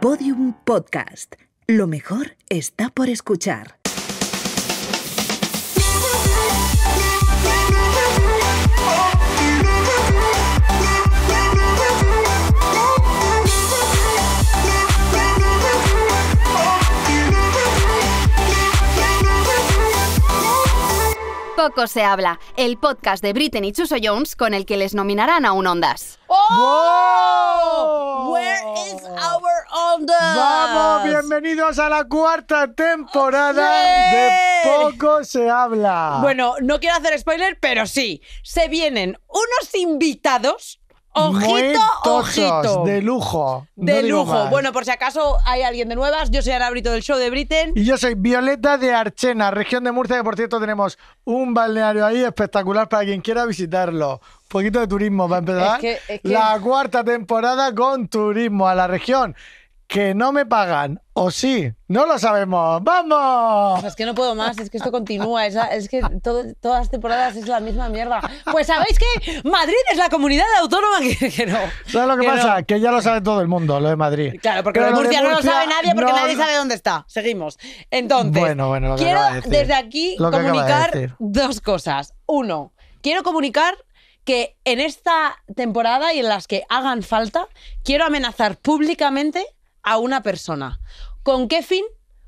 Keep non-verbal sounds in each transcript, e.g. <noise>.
Podium Podcast. Lo mejor está por escuchar. Poco se habla, el podcast de Britney y Chuso Jones con el que les nominarán a un Ondas. ¡Oh! Where is our Ondas? Vamos, bienvenidos a la cuarta temporada de Poco se habla. Bueno, no quiero hacer spoiler, pero sí, se vienen unos invitados Ojito, ojito. De lujo. De lujo. Bueno, por si acaso hay alguien de nuevas, yo soy Ana Brito del Show de Britain. Y yo soy Violeta de Archena, región de Murcia, que por cierto tenemos un balneario ahí espectacular para quien quiera visitarlo. Un poquito de turismo para empezar. La cuarta temporada con turismo a la región que no me pagan, o sí, no lo sabemos. ¡Vamos! Es que no puedo más, es que esto continúa, es, que todas las temporadas es la misma mierda. Pues sabéis que Madrid es la comunidad autónoma que, no. ¿Sabes lo que, pasa? Que ya lo sabe todo el mundo, lo de Madrid. Claro, porque lo de Murcia, no lo sabe nadie porque nadie sabe dónde está. Seguimos. Entonces, quiero desde aquí comunicar dos cosas. Uno, quiero comunicar que en esta temporada y en las que hagan falta, quiero amenazar públicamente a una persona. ¿Con qué fin?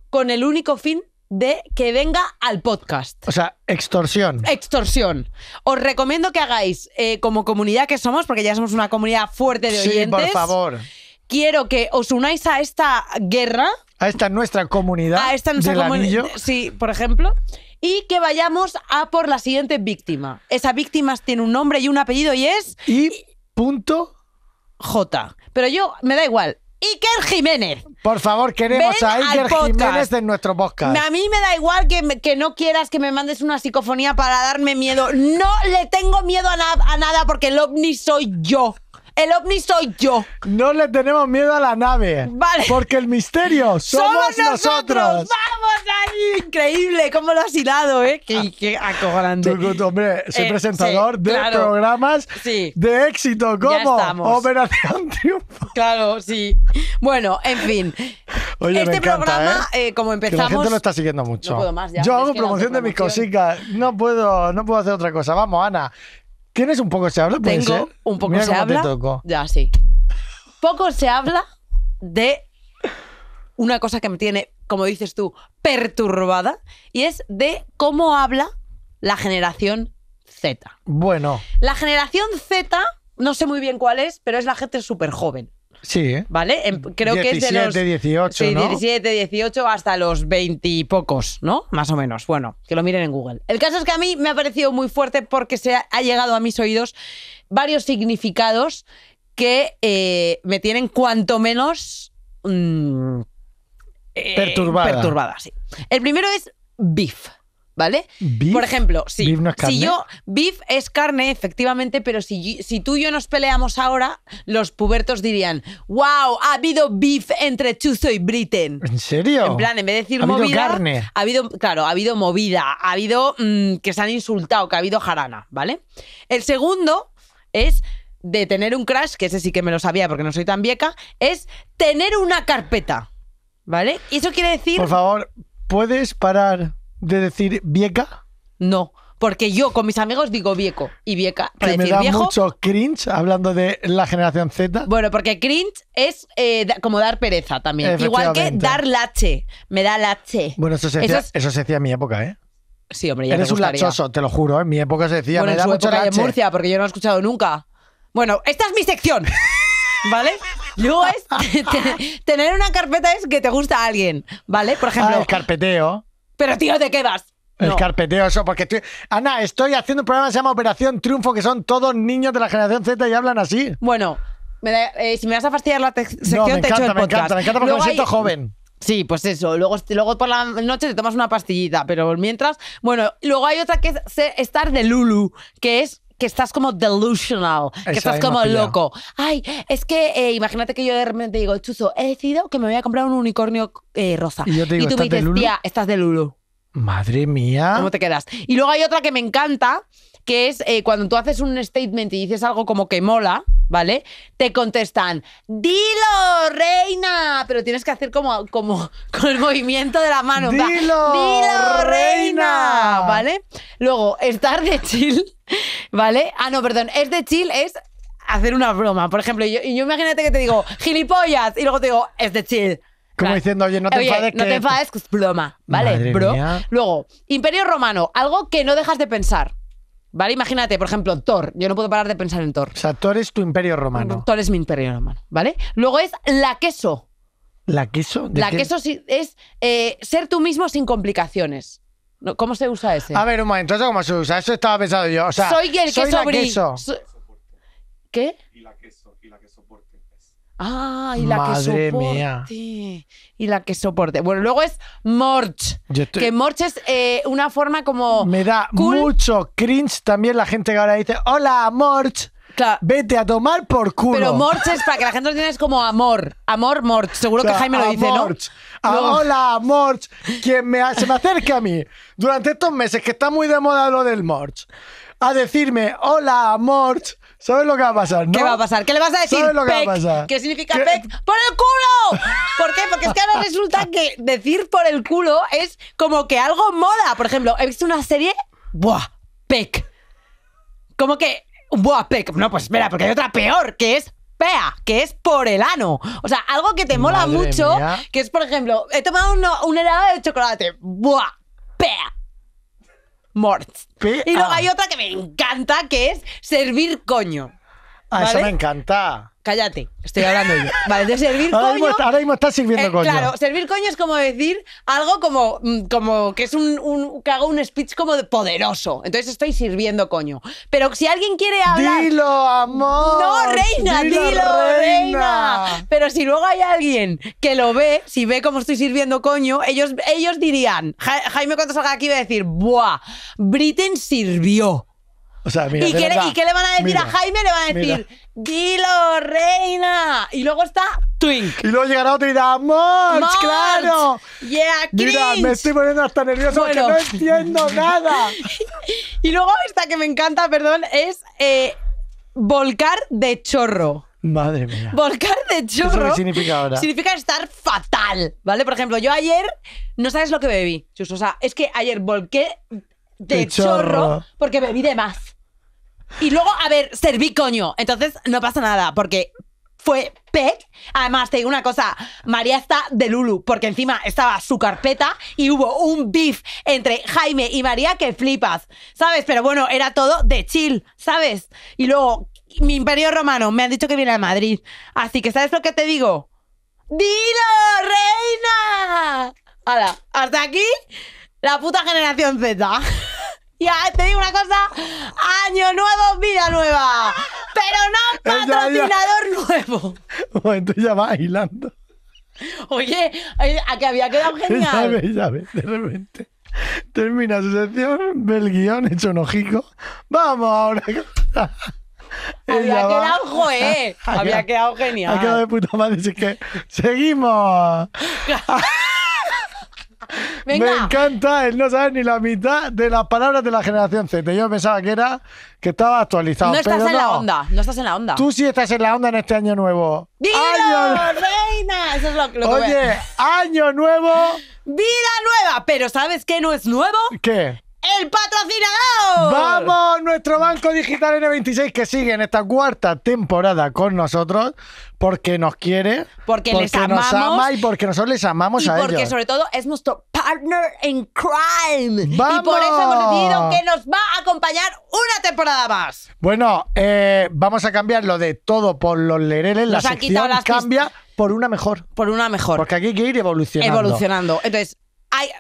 Con el único fin de que venga al podcast. O sea, extorsión. Extorsión. Os recomiendo que hagáis, eh, como comunidad que somos, porque ya somos una comunidad fuerte de oyentes. Sí, por favor. Quiero que os unáis a esta guerra. A esta nuestra comunidad. A esta nuestra comunidad. Sí, por ejemplo. Y que vayamos a por la siguiente víctima. Esa víctima tiene un nombre y un apellido y es. Y punto. J. Pero yo, me da igual. Iker Jiménez. Por favor, queremos a Iker Jiménez en nuestro podcast. A mí me da igual que, que, no quieras que me mandes una psicofonía para darme miedo. No le tengo miedo a, a nada porque el ovni soy yo. El ovni soy yo. No le tenemos miedo a la nave. Vale. Porque el misterio <laughs> somos, nosotros. ¡Vamos ahí! Increíble, cómo lo has hilado, ¿eh? Qué, ah. qué hombre, eh, soy presentador de programas de éxito como Operación <laughs> Triunfo. Claro, sí. Bueno, en fin. este programa, ¿eh? Eh, como empezamos. Que la gente lo está siguiendo mucho. No puedo más ya. Yo hago promoción de mis cositas. No puedo, no puedo hacer otra cosa. Vamos, Ana. ¿Tienes un poco se habla? Tengo un poco se habla. Ya, sí. Poco se habla de una cosa que me tiene, como dices tú, perturbada, y es de cómo habla la generación Z. Bueno, La generación Z, no sé muy bien cuál es, pero es la gente súper joven. Sí. ¿Vale? Em, creo que es de los 18, sí, 17, 18 hasta los 20 y pocos, ¿no? Más o menos. Bueno, que lo miren en Google. El caso es que a mí me ha parecido muy fuerte porque se ha, llegado a mis oídos varios significados que eh, me tienen cuanto menos mm, eh, perturbada. perturbada sí. El primero es BIF. ¿vale? Por ejemplo, sí. ¿Beef no es carne? Si yo, beef es carne, efectivamente, pero si, tú y yo nos peleamos ahora, los pubertos dirían, wow, ha habido beef entre Chuzo y Britain. ¿En serio? En plan, en vez de decir ¿Ha movida, carne? ha habido, claro, ha habido movida, ha habido mm, que se han insultado, que ha habido jarana, ¿vale? El segundo es de tener un crash, que ese sí que me lo sabía porque no soy tan vieca, es tener una carpeta, ¿vale? Y eso quiere decir... Por favor, ¿puedes parar? de decir vieca? No. Porque yo con mis amigos digo vieco y vieca. Para me da mucho cringe hablando de la generación Z. Bueno, porque cringe es eh, como dar pereza también. Igual que dar lache. Me da lache. Bueno, eso se, decía, eso se decía en mi época, ¿eh? Sí, hombre, ya Eres un lachoso, te lo juro. ¿eh? En mi época se decía, Bueno, me da en Murcia, porque yo no he escuchado nunca. Bueno, esta es mi sección. <laughs> ¿Vale? Luego es tener una carpeta es que te gusta a alguien, ¿vale? Por ejemplo, ah, el carpeteo. Pero tío, ¿de qué vas? El carpeteo, eso, porque estoy... Ana, estoy haciendo un programa que se llama Operación Triunfo, que son todos niños de la generación Z y hablan así. Bueno, eh, si me vas a fastidiar la sección, me te encanta, me encanta, me encanta porque me siento joven. Sí, pues eso. Luego, luego por la noche te tomas una pastillita, pero mientras. Bueno, luego hay otra que es estar de Lulu, que es que estás como delusional, que estás como loco. Ay, es que eh, imagínate que yo de repente digo, Chuzo, he decidido que me voy a comprar un unicornio eh, rosa. Y, tú me dices, tía, estás de Lulu. Madre mía. ¿Cómo te quedas? Y luego hay otra que me encanta, que es eh, cuando tú haces un statement y dices algo como que mola, ¿vale? Te contestan, dilo, reina, pero tienes que hacer como, como <laughs> con el movimiento de la mano. Dilo, reina, ¿vale? Luego, estar de chill, <laughs> ¿vale? Ah, no, perdón, es de chill, es hacer una broma. Por ejemplo, yo, yo imagínate que te digo, gilipollas, y luego te digo, es de chill. Como diciendo, oye, no te oye, enfades. No te enfades, es broma, ¿vale? Bro. Luego, Imperio Romano, algo que no dejas de pensar. ¿Vale? Imagínate, por ejemplo, Thor. Yo no puedo parar de pensar en Thor. O sea, Thor es tu imperio romano. Thor es mi imperio romano, ¿vale? Luego es la queso. ¿La queso? la queso es eh, ser tú mismo sin complicaciones. ¿Cómo se usa ese? A ver, un momento, ¿eso cómo se usa? Eso estaba pensado yo. soy el queso ¿Qué? Ah, y la que soporte. Mía. Y la que soporte. Bueno, luego es Morch. Que Morch es eh, una forma como. Me da mucho cringe también la gente que ahora dice: ¡Hola, Morch! Vete a tomar por culo. Pero Morch es para que la gente lo tiene es como amor. Amor, Morch. Seguro que Jaime lo dice, ¿no? hola, Morch. Quien me, se me acerque a mí durante estos meses, que está muy de moda lo del Morch, a decirme, hola, Morch ¿Sabes lo que va a pasar? ¿Qué va a pasar? ¿Qué le vas a decir? ¿Sabes lo que va a pasar? ¿Qué significa pec? ¡Por el culo! ¿Por qué? Porque es que ahora <laughs> resulta que decir por el culo es como que algo moda. Por ejemplo, he visto una serie. ¡Buah! Pec. Como que. ¡Buah! Pec. No, pues espera, porque hay otra peor que es Pea, que es por el ano. O sea, algo que te mola mucho, que es, por ejemplo, he tomado un, un helado de chocolate. ¡Buah! Pea. Y luego ah. hay otra que me encanta, que es servir coño. Ah, eso me encanta cállate, estoy hablando yo. Vale, de servir coño. ahora mismo estás sirviendo eh, coño. Claro, servir coño es como decir algo como, mm, como que es un, que hago un speech como de poderoso. Entonces estoy sirviendo coño. Pero si alguien quiere hablar. ¡Dilo, amor! No, reina, dilo, reina. Pero si luego hay alguien que lo ve, si ve cómo estoy sirviendo coño, ellos, ellos dirían, Jaime cuando salga aquí va a decir, ¡buah! Britain sirvió. ¿Y, qué le, van a decir a Jaime? Le van a decir, dilo, reina. Y luego está Twink. Y luego llegará otro y dirá, March, claro. Yeah, mira, me estoy poniendo hasta nervioso porque no entiendo nada. <laughs> y luego esta que me encanta, perdón, es eh, volcar de chorro. Madre mía. Volcar de chorro. qué significa ahora? Significa estar fatal, ¿vale? Por ejemplo, yo ayer no sabes lo que bebí, O sea, es que ayer volqué de, chorro porque bebí de más. Y luego, a ver, serví coño. Entonces, no pasa nada, porque fue Peck. Además, te digo una cosa, María está de Lulu, porque encima estaba su carpeta y hubo un beef entre Jaime y María que flipas, ¿sabes? Pero bueno, era todo de chill, ¿sabes? Y luego, mi imperio romano, me han dicho que viene a Madrid. Así que, ¿sabes lo que te digo? ¡Dilo, reina! Hala, hasta aquí la puta generación Z. Ya, te digo una cosa, año nuevo, vida nueva. Pero no <laughs> patrocinador nuevo. <laughs> Un momento, ya va hilando. Oye, eh, a que había quedado <laughs> genial. Ya ves, ya ves, de repente. Termina su sección, ve el guión hecho un ojico. Vamos ahora. Había quedado, joe. Había, había quedado genial. Ha quedado de puta madre, así que seguimos. <laughs> Me encanta el no saber ni la mitad de las palabras de la generación Z. Yo pensaba que era que estaba actualizado. No estás en la onda, no estás en la onda. Tú sí estás en la onda en este año nuevo. ¡Dilo, año... reina! Eso es lo, Oye, año nuevo. ¡Vida nueva! Pero ¿sabes qué no es nuevo? ¿Qué? el patrocinador. Vamos, nuestro banco digital N26 que sigue en esta cuarta temporada con nosotros porque nos quiere, porque, nos ama y porque nosotros les amamos a y porque sobre todo es nuestro partner in crime. ¡Vamos! Y por eso hemos que nos va a acompañar una temporada más. Bueno, eh, vamos a cambiar lo de todo por los lereles. la cambia por una mejor. Por una mejor. Porque aquí hay que ir evolucionando. Evolucionando. Entonces,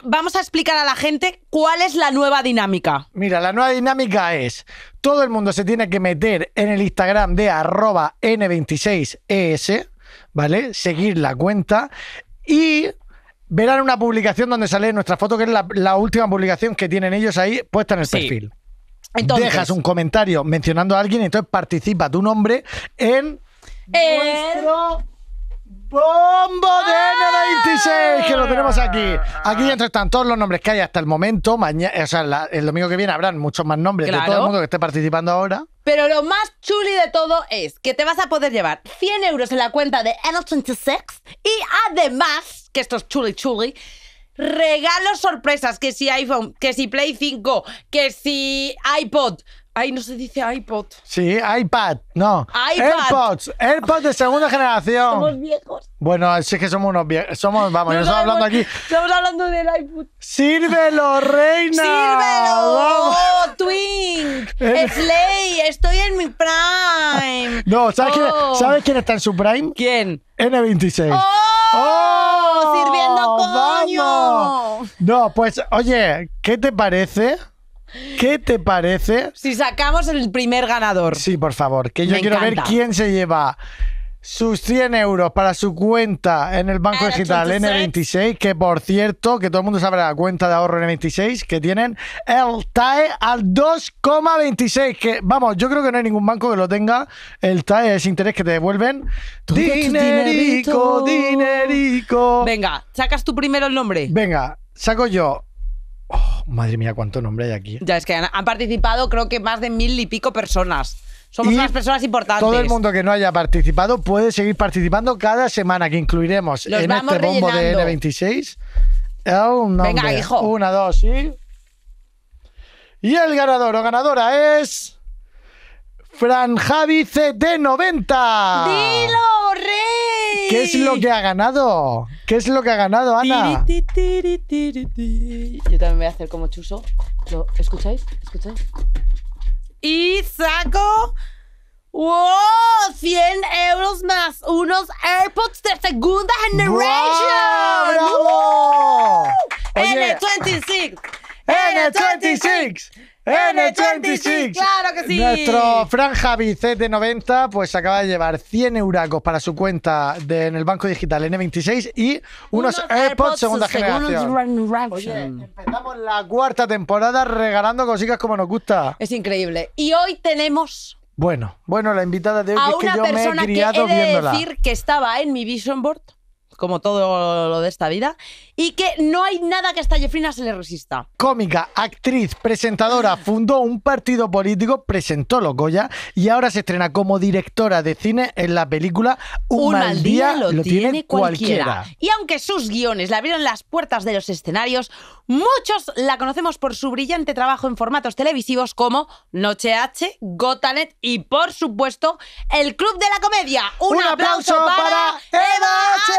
vamos a explicar a la gente cuál es la nueva dinámica. Mira, la nueva dinámica es, todo el mundo se tiene que meter en el Instagram de arroba N26ES, ¿vale? Seguir la cuenta y verán una publicación donde sale nuestra foto, que es la, última publicación que tienen ellos ahí puesta en el perfil. Entonces, Dejas un comentario mencionando a alguien y entonces participa tu nombre en... Bombo de ah. N26, que lo tenemos aquí. Aquí, están todos los nombres que hay hasta el momento. Mañana, o sea, el domingo que viene habrán muchos más nombres de todo el mundo que esté participando ahora. Pero lo más chuli de todo es que te vas a poder llevar 100 euros en la cuenta de N26 y además, que esto es chuli chuli, regalos sorpresas, que si iPhone, que si Play 5, que si iPod, Ay, no se dice iPod. Sí, iPad, no. AirPods, AirPods de segunda generación. Somos viejos. Bueno, sí que somos unos viejos. Somos, vamos, no, estamos hablando aquí. Estamos hablando del iPod. ¡Sírvelo, reina! ¡Sírvelo! Oh, Twink! ¡Slay! <laughs> Eh. ¡Estoy en mi prime! No, oh. ¿sabes, quién, está en su prime? ¿Quién? N26. ¡Oh! oh sirviendo coño! No, pues, oye, ¿qué te parece? ¿Qué te parece? Si sacamos el primer ganador. Sí, por favor, que yo quiero ver quién se lleva sus 100 euros para su cuenta en el Banco Digital N26, que por cierto, que todo el mundo sabe la cuenta de ahorro N26, que tienen el TAE al 2,26, que vamos, yo creo que no hay ningún banco que lo tenga, el TAE es interés que te devuelven. dinerico, dinerico. Venga, sacas tu primero el nombre. Venga, saco yo. Madre mía, cuánto nombre hay aquí. Ya es que han, participado creo que más de mil y pico personas. Somos unas personas importantes. Todo el mundo que no haya participado puede seguir participando cada semana, que incluiremos en este bombo de N26. Venga, hijo. Una, dos y. Y el ganador o ganadora es. Fran Javi de 90 ¡Dilo! ¿Qué es lo que ha ganado? ¿Qué es lo que ha ganado, Ana? Yo también voy a hacer como chuso. ¿Lo escucháis? ¿Escucháis? Y saco. ¡Wow! 100 euros más unos AirPods de segunda generación. ¡Bravo! ¡Bravo! N26. N26. N26. ¡Claro que sí! Nuestro Fran Javi de 90 pues acaba de llevar 100 euracos para su cuenta en el banco digital N26 y unos, AirPods, segunda generación. empezamos la cuarta temporada regalando cositas como nos gusta. Es increíble. Y hoy tenemos bueno, bueno, la invitada de hoy a es que una yo persona me he que he de decir que estaba en mi vision board como todo lo de esta vida, y que no hay nada que a esta se le resista. Cómica, actriz, presentadora, ah. fundó un partido político, presentó los Goya y ahora se estrena como directora de cine en la película Un, al día, lo, tiene cualquiera. Y aunque sus guiones le abrieron las puertas de los escenarios, muchos la conocemos por su brillante trabajo en formatos televisivos como Noche H, Gotanet y, por supuesto, El Club de la Comedia. Un, aplauso, para, Eva H.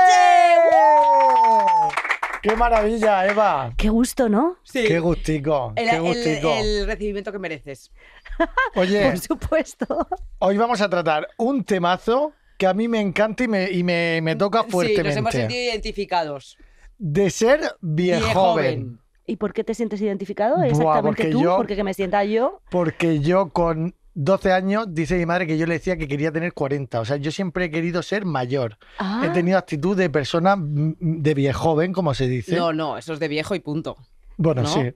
¡Qué maravilla, Eva! Qué gusto, ¿no? Qué gustico. qué gustico. El, recibimiento que mereces. <laughs> Oye. Por supuesto. Hoy vamos a tratar un temazo que a mí me encanta y me, y me, me toca fuertemente. Sí, nos hemos sentido identificados. De ser viejoven. ¿Y por qué te sientes identificado? Exactamente tú. porque que me sienta yo. Porque yo con 12 años, dice mi madre que yo le decía que quería tener 40. O sea, yo siempre he querido ser mayor. He ah. tenido actitud de persona mm, mm, de viejo joven, como se dice. No, no, eso es de viejo y punto. Bueno, sí.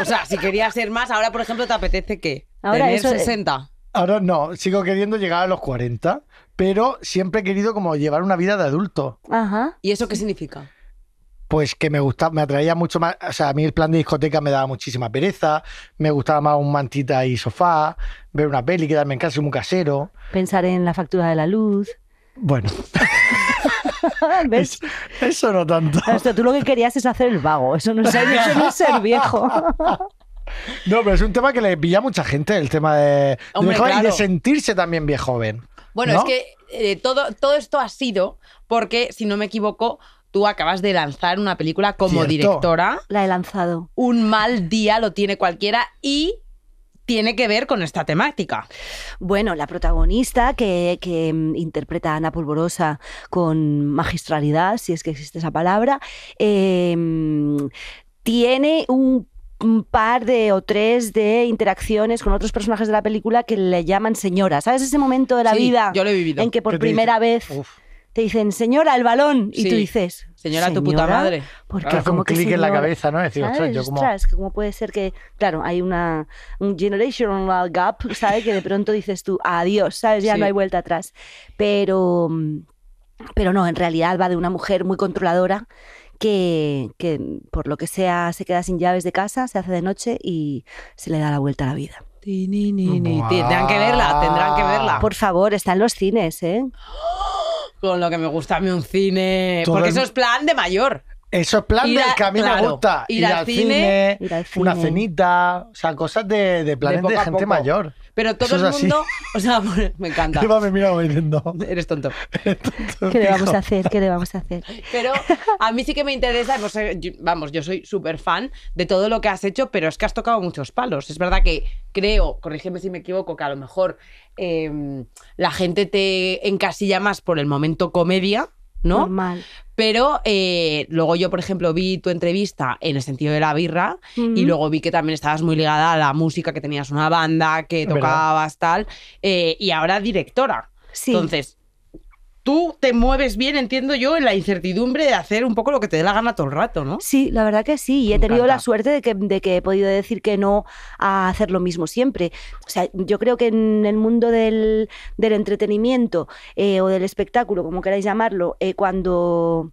O sea, si querías ser más, ahora, por ejemplo, ¿te apetece qué? Ahora ¿Tener 60? Ahora no, sigo queriendo llegar a los 40, pero siempre he querido como llevar una vida de adulto. Ajá. ¿Y eso qué significa? pues que me gustaba, me atraía mucho más, o sea, a mí el plan de discoteca me daba muchísima pereza, me gustaba más un mantita y sofá, ver una peli, quedarme en casa, un casero. Pensar en la factura de la luz. Bueno. <laughs> Eso, no tanto. tú lo que querías es hacer el vago, eso no es, eso no ser <laughs> viejo. No, pero es un tema que le pilla a mucha gente, el tema de, de de sentirse también viejo joven. Bueno, es que eh, todo, todo esto ha sido porque, si no me equivoco, tú acabas de lanzar una película como directora. La he lanzado. Un mal día lo tiene cualquiera y tiene que ver con esta temática. Bueno, la protagonista que, mm, interpreta a Ana Polvorosa con magistralidad, si es que existe esa palabra, em, tiene un par de o tres de interacciones con otros personajes de la película que le llaman señora. ¿Sabes ese momento de la vida yo vivido. en que por primera vez te dicen, señora, el balón. Y tú dices, señora, tu puta madre. Porque como un clic en la cabeza, ¿no? Es como... que como puede ser que, claro, hay una, un generational gap, ¿sabes? que de pronto dices tú, adiós, ¿sabes? Ya no hay vuelta atrás. Pero, pero no, en realidad va de una mujer muy controladora que, que, por lo que sea se queda sin llaves de casa, se hace de noche y se le da la vuelta a la vida. Tendrán que verla, tendrán que verla. Por favor, está en los cines, ¿eh? <gasps> <gasps> ¡Ah! con lo que me gusta a mí un cine. porque eso es plan de mayor. Eso es plan de del que a mí me gusta. Ir, al cine, una cenita, o sea, cosas de, de planes de gente mayor. Pero todo el mundo, o sea, <laughs> me encanta. Eva me mira diciendo, eres tonto. <laughs> ¿Qué le vamos a hacer? ¿Qué le vamos a hacer? <laughs> Pero a mí sí que me interesa, vamos, yo soy súper fan de todo lo que has hecho, pero es que has tocado muchos palos. Es verdad que creo, corrígeme si me equivoco, que a lo mejor em, la gente te encasilla más por el momento comedia Normal. Pero eh, luego yo, por ejemplo, vi tu entrevista en el sentido de la birra y luego vi que también estabas muy ligada a la música, que tenías una banda, que tocabas, tal, eh, y ahora directora. Entonces, tú te mueves bien, entiendo yo, en la incertidumbre de hacer un poco lo que te dé la gana todo el rato, ¿no? Sí, la verdad que sí. Y he tenido la suerte de que, he podido decir que no a hacer lo mismo siempre. O sea, yo creo que en el mundo del, entretenimiento eh, o del espectáculo, como queráis llamarlo, eh, cuando,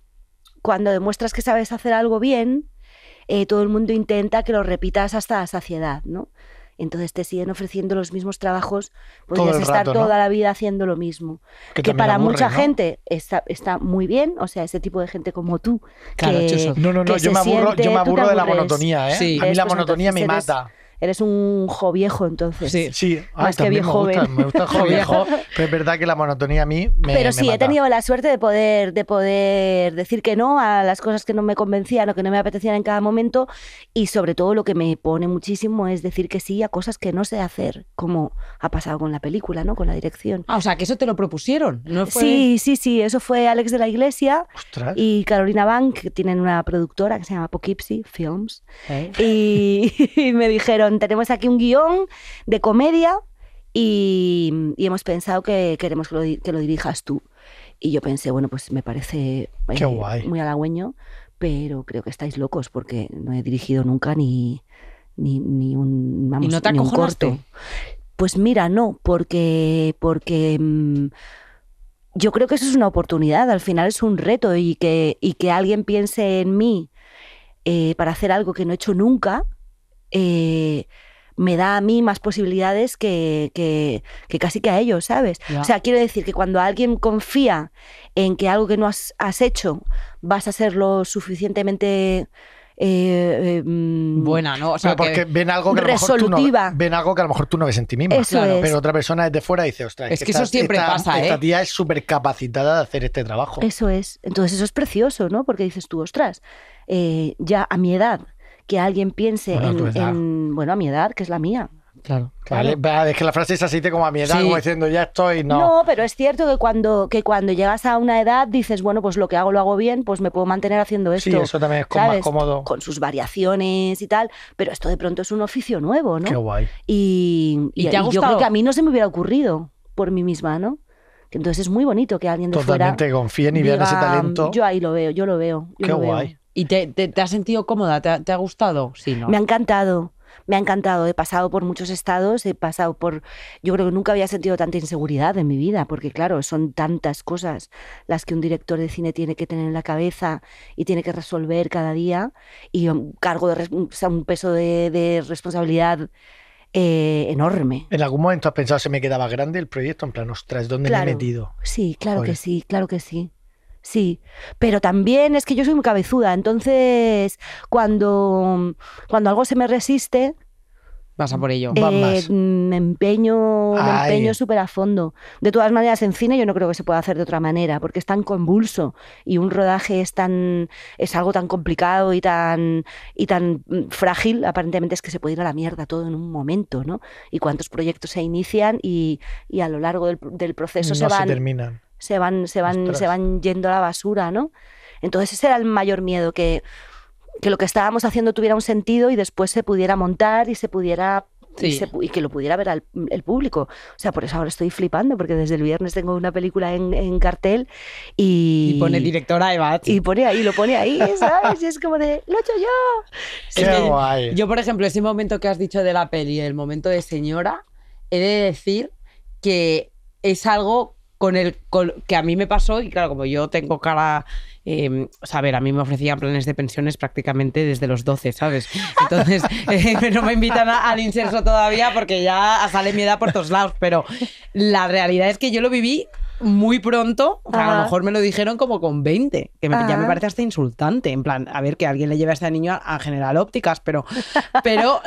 cuando demuestras que sabes hacer algo bien, eh, todo el mundo intenta que lo repitas hasta la saciedad, ¿no? entonces te siguen ofreciendo los mismos trabajos, podrías estar toda la vida haciendo lo mismo. Que, para mucha gente está, está, muy bien, o sea, ese tipo de gente como tú. no, no, no, yo me, aburro, yo me aburro, de la monotonía, ¿eh? A mí la monotonía me mata eres un joviejo entonces. Sí, sí. más que viejo me gusta, joviejo, <laughs> pero es verdad que la monotonía a mí me Pero sí, he tenido la suerte de poder, de poder decir que no a las cosas que no me convencían o que no me apetecían en cada momento y sobre todo lo que me pone muchísimo es decir que sí a cosas que no sé hacer, como ha pasado con la película, ¿no? Con la dirección. Ah, o sea, que eso te lo propusieron, ¿no Sí, sí, sí, eso fue Alex de la Iglesia y Carolina Bank, que tienen una productora que se llama Poughkeepsie Films, eh. <laughs> y me dijeron tenemos aquí un guión de comedia y, hemos pensado que queremos que lo, dirijas tú. Y yo pensé, bueno, pues me parece eh, muy halagüeño, pero creo que estáis locos porque no he dirigido nunca ni, ni, un, corto. Pues mira, no, porque, porque mm, yo creo que eso es una oportunidad, al final es un reto y que, que alguien piense en mí eh, para hacer algo que no he hecho nunca, eh, me da a mí más posibilidades que, casi que a ellos, ¿sabes? O sea, quiero decir que cuando alguien confía en que algo que no has, hecho vas a ser lo suficientemente... Eh, eh, mm, buena, ¿no? O sea, porque ven algo que resolutiva. no, ven algo que a lo mejor tú no ves en ti mismo Pero otra persona desde fuera dice, ostras, es que, eso siempre pasa. Esta tía es súper capacitada de hacer este trabajo. Eso es. Entonces eso es precioso, ¿no? Porque dices tú, ostras, ya a mi edad que alguien piense en, bueno, a mi edad, que es la mía. Claro, claro. es que la frase es así como a mi edad, como diciendo ya estoy, no. No, pero es cierto que cuando, que cuando llegas a una edad dices, bueno, pues lo que hago lo hago bien, pues me puedo mantener haciendo esto. Sí, eso también es más cómodo. Con sus variaciones y tal, pero esto de pronto es un oficio nuevo, ¿no? Qué guay. Y, y, yo creo que a mí no se me hubiera ocurrido por mí misma, ¿no? Entonces es muy bonito que alguien de Totalmente fuera... Totalmente confíen y vean ese talento. Yo ahí lo veo, yo lo veo. Qué guay. ¿Y te, has sentido cómoda? ¿Te ha, gustado? Sí, ¿no? Me ha encantado me ha encantado. He pasado por muchos estados, he pasado por. Yo creo que nunca había sentido tanta inseguridad en mi vida, porque claro, son tantas cosas las que un director de cine tiene que tener en la cabeza y tiene que resolver cada día. Y un cargo de un peso de, responsabilidad. Eh, enorme. ¿En algún momento has pensado se me quedaba grande el proyecto? En plan, ostras, ¿dónde le me he metido? Sí, claro que sí, claro que sí sí. Pero también es que yo soy muy cabezuda, entonces cuando, cuando algo se me resiste... Vas por ello. Eh, me empeño, empeño súper a fondo. De todas maneras, en cine yo no creo que se pueda hacer de otra manera, porque es tan convulso y un rodaje es tan es algo tan complicado y tan y tan mm, frágil. Aparentemente es que se puede ir a la mierda todo en un momento, ¿no? Y cuántos proyectos se inician y, y a lo largo del, proceso se van. Se terminan se van, se van, se van yendo a la basura, ¿no? Entonces ese era el mayor miedo, que, lo que estábamos haciendo tuviera un sentido y después se pudiera montar y se pudiera Y, que lo pudiera ver el público. O sea, por eso ahora estoy flipando, porque desde el viernes tengo una película en, cartel y... Y pone directora Eva. Y pone ahí, lo pone ahí, <laughs> ¿sabes? Y es como de, lo he hecho yo. Yo, por ejemplo, ese momento que has dicho de la peli, el momento de señora, he de decir que es algo con el que a mí me pasó, y claro, como yo tengo cara. Eh, o sea, a ver, a mí me ofrecían planes de pensiones prácticamente desde los 12, ¿sabes? Entonces, no <laughs> <laughs> eh, me invitan al inserso todavía porque ya sale mi edad por todos lados, pero la realidad es que yo lo viví muy pronto. a lo mejor me lo dijeron como con 20, que ya me ah. parece hasta insultante. En plan, a ver, que alguien le lleve a este niño a, general ópticas, pero, pero,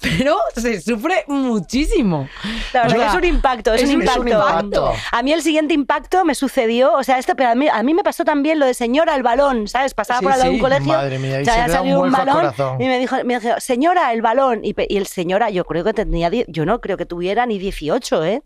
pero se sufre muchísimo. La es un impacto, es, un impacto. A mí el siguiente impacto me sucedió, o sea, esto, pero a mí, me pasó también lo de señora el balón, ¿sabes? Pasaba por algún un colegio, balón y me dijo, me señora el balón. Y, y el señora, yo creo que tenía, yo no creo que tuviera ni 18, ¿eh?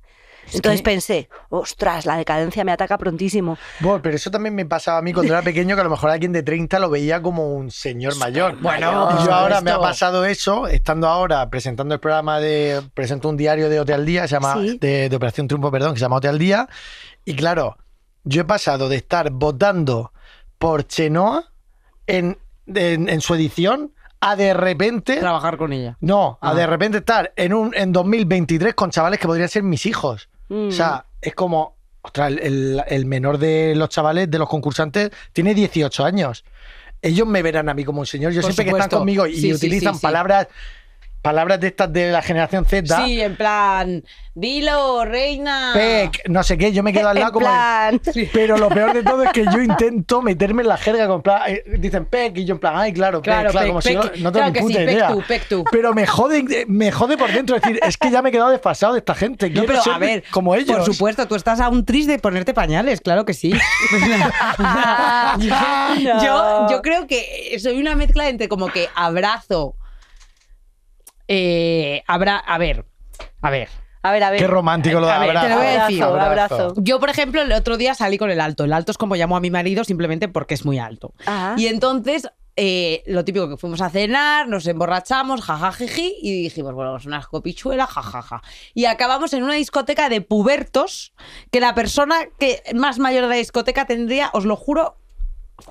Entonces pensé, ostras, la decadencia me ataca prontísimo. Bueno, pero eso también me pasaba a mí cuando era <laughs> pequeño, que a lo mejor alguien de 30 lo veía como un señor mayor. Bueno, yo ahora me ha pasado eso, estando ahora presentando el programa de. Presento un diario de Hotel Día, se llama, de, Operación Triunfo, perdón, que se llama Hotel Día. Y claro, yo he pasado de estar votando por Chenoa en, su edición a de repente trabajar con ella. No, a ah. de repente estar en un en 2023 con chavales que podrían ser mis hijos. Mm. O sea, es como, ostras, el, menor de los chavales, de los concursantes, tiene 18 años. Ellos me verán a mí como un señor. Yo siempre que están conmigo y utilizan palabras palabras de estas de la generación Z. Sí, en plan, dilo, reina. Pec, no sé qué, yo me quedo al lado como. <laughs> Pero lo peor de todo es que yo <laughs> intento meterme en la jerga con eh, Dicen Pec y yo en plan, ay, claro, claro, claro como si no, no tengo claro ni puta sí, idea. Tú, tú. Pero me jode, me jode por dentro decir, es que ya me he quedado desfasado de esta gente. no, pero a ver, como ellos. Por supuesto, tú estás aún triste de ponerte pañales, claro que sí. <laughs> yo, yo creo que soy una mezcla entre como que abrazo eh, habrá, a ver, a ver. A ver, a ver. Qué romántico lo de a abrazo. Te lo voy a decir. Abrazo, abrazo. Yo, por ejemplo, el otro día salí con el alto. El alto es como llamo a mi marido simplemente porque es muy alto. Y entonces, eh, lo típico que fuimos a cenar, nos emborrachamos, jajajiji, y dijimos, bueno, es una copichuela, jajaja. Y acabamos en una discoteca de pubertos que la persona que más mayor de la discoteca tendría, os lo juro,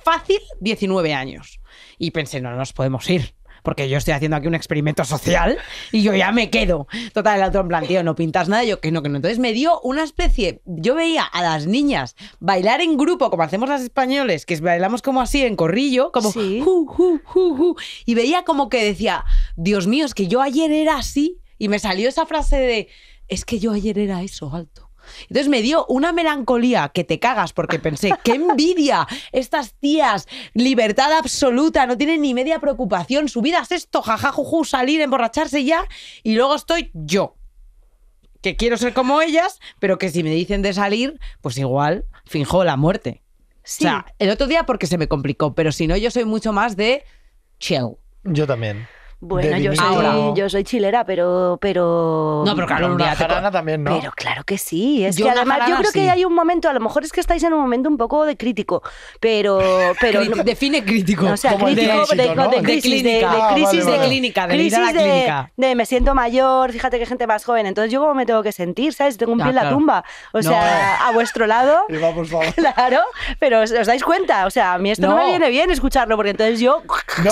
fácil, 19 años. Y pensé, no nos podemos ir porque yo estoy haciendo aquí un experimento social y yo ya me quedo. Total, el otro en plan, no pintas nada, yo que no, que no. Entonces me dio una especie, yo veía a las niñas bailar en grupo, como hacemos las españoles, que bailamos como así en corrillo, como... y veía como que decía, Dios mío, es que yo ayer era así y me salió esa frase de, es que yo ayer era eso, alto. Entonces me dio una melancolía que te cagas porque pensé, <laughs> qué envidia, estas tías, libertad absoluta, no tienen ni media preocupación, su vida es esto, jajajuju, salir, emborracharse ya, y luego estoy yo que quiero ser como ellas, pero que si me dicen de salir, pues igual finjo la muerte. O sea, el otro día porque se me complicó, pero si no, yo soy mucho más de chill. Yo también. Bueno, yo soy, yo soy chilera, pero, pero. No, pero claro, una también, ¿no? Pero claro que sí. Es Yo que además yo creo que hay un momento, a lo mejor es que estáis en un momento un poco de crítico, pero. <laughs> pero define crítico. de de crisis, de, clínica. de ah, crisis de de de me siento mayor, fíjate que gente más joven. Entonces, ¿yo cómo me tengo que sentir? ¿Sabes? Tengo un pie en la tumba. O sea, a vuestro lado. <laughs> Claro, pero os, dais cuenta, o sea, a mí esto no. me viene bien escucharlo, porque entonces yo,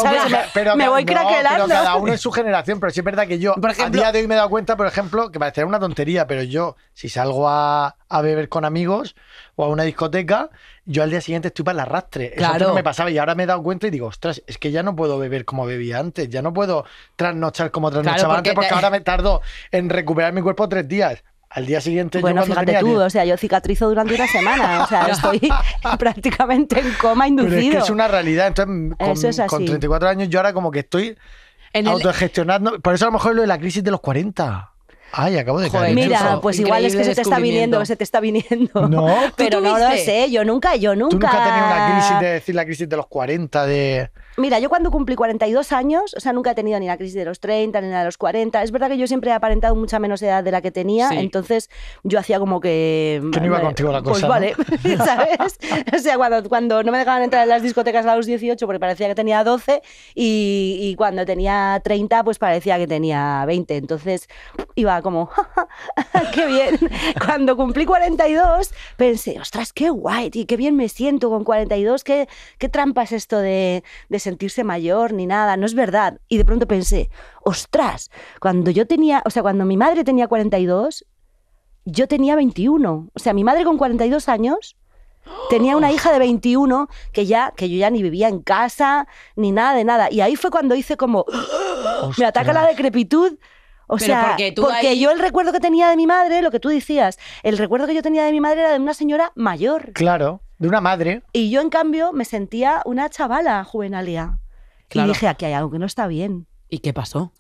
¿sabes? pero- Me, voy craquelando cada uno en su generación, pero sí es verdad que yo ejemplo, día de hoy me he dado cuenta, por ejemplo, que parecería una tontería, pero yo si salgo a, beber con amigos o a una discoteca, yo al día siguiente estoy para el arrastre. Claro. Eso que me pasaba y ahora me he dado cuenta y digo, ostras, es que ya no puedo beber como bebía antes, ya no puedo trasnochar como trasnochaba antes porque ahora me tardo en recuperar mi cuerpo tres días. Al día siguiente bueno, yo fíjate tú, o sea, yo cicatrizo durante una semana, o sea, <laughs> estoy <laughs> prácticamente en coma inducido. es que es una realidad, entonces con, con 34 años yo ahora como que estoy autogestionando, Por eso a lo mejor lo de la crisis de los 40. Ay, acabo de Mira, pues igual es que se te está viniendo, se te está viniendo. <laughs> No, pero no lo sé, yo nunca, yo nunca. Tú nunca has tenido una crisis de decir la crisis de los 40 de Mira, yo cuando cumplí 42 años, o sea, nunca he tenido ni la crisis de los 30 ni la de los 40. Es verdad que yo siempre he aparentado mucha menos edad de la que tenía, entonces yo hacía como que... no iba contigo la pues cosa. Pues vale, <laughs> ¿sabes? <laughs> o sea, cuando, no me dejaban entrar en las discotecas a los 18 porque parecía que tenía 12 y, y cuando tenía 30 pues parecía que tenía 20. Entonces iba como, ¡Ja, <laughs> qué bien! <laughs> Cuando cumplí 42 pensé, ostras, qué guay, y qué bien me siento con 42, qué, qué trampa es esto de, sentirse mayor ni nada, no es verdad. Y de pronto pensé, ostras, cuando yo tenía, o sea, cuando mi madre tenía 42, yo tenía 21. O sea, mi madre con 42 años Tenía una hija de 21 que ya que yo ya ni vivía en casa ni nada de nada y ahí fue cuando hice como ¡Ah!". me ataca la decrepitud o sea, porque, tú porque yo el recuerdo que tenía de mi madre, lo que tú decías, el recuerdo que yo tenía de mi madre era de una señora mayor. Claro, de una madre. Y yo, en cambio, me sentía una chavala juvenalia. Y dije, aquí hay algo que no está bien. ¿Y qué pasó?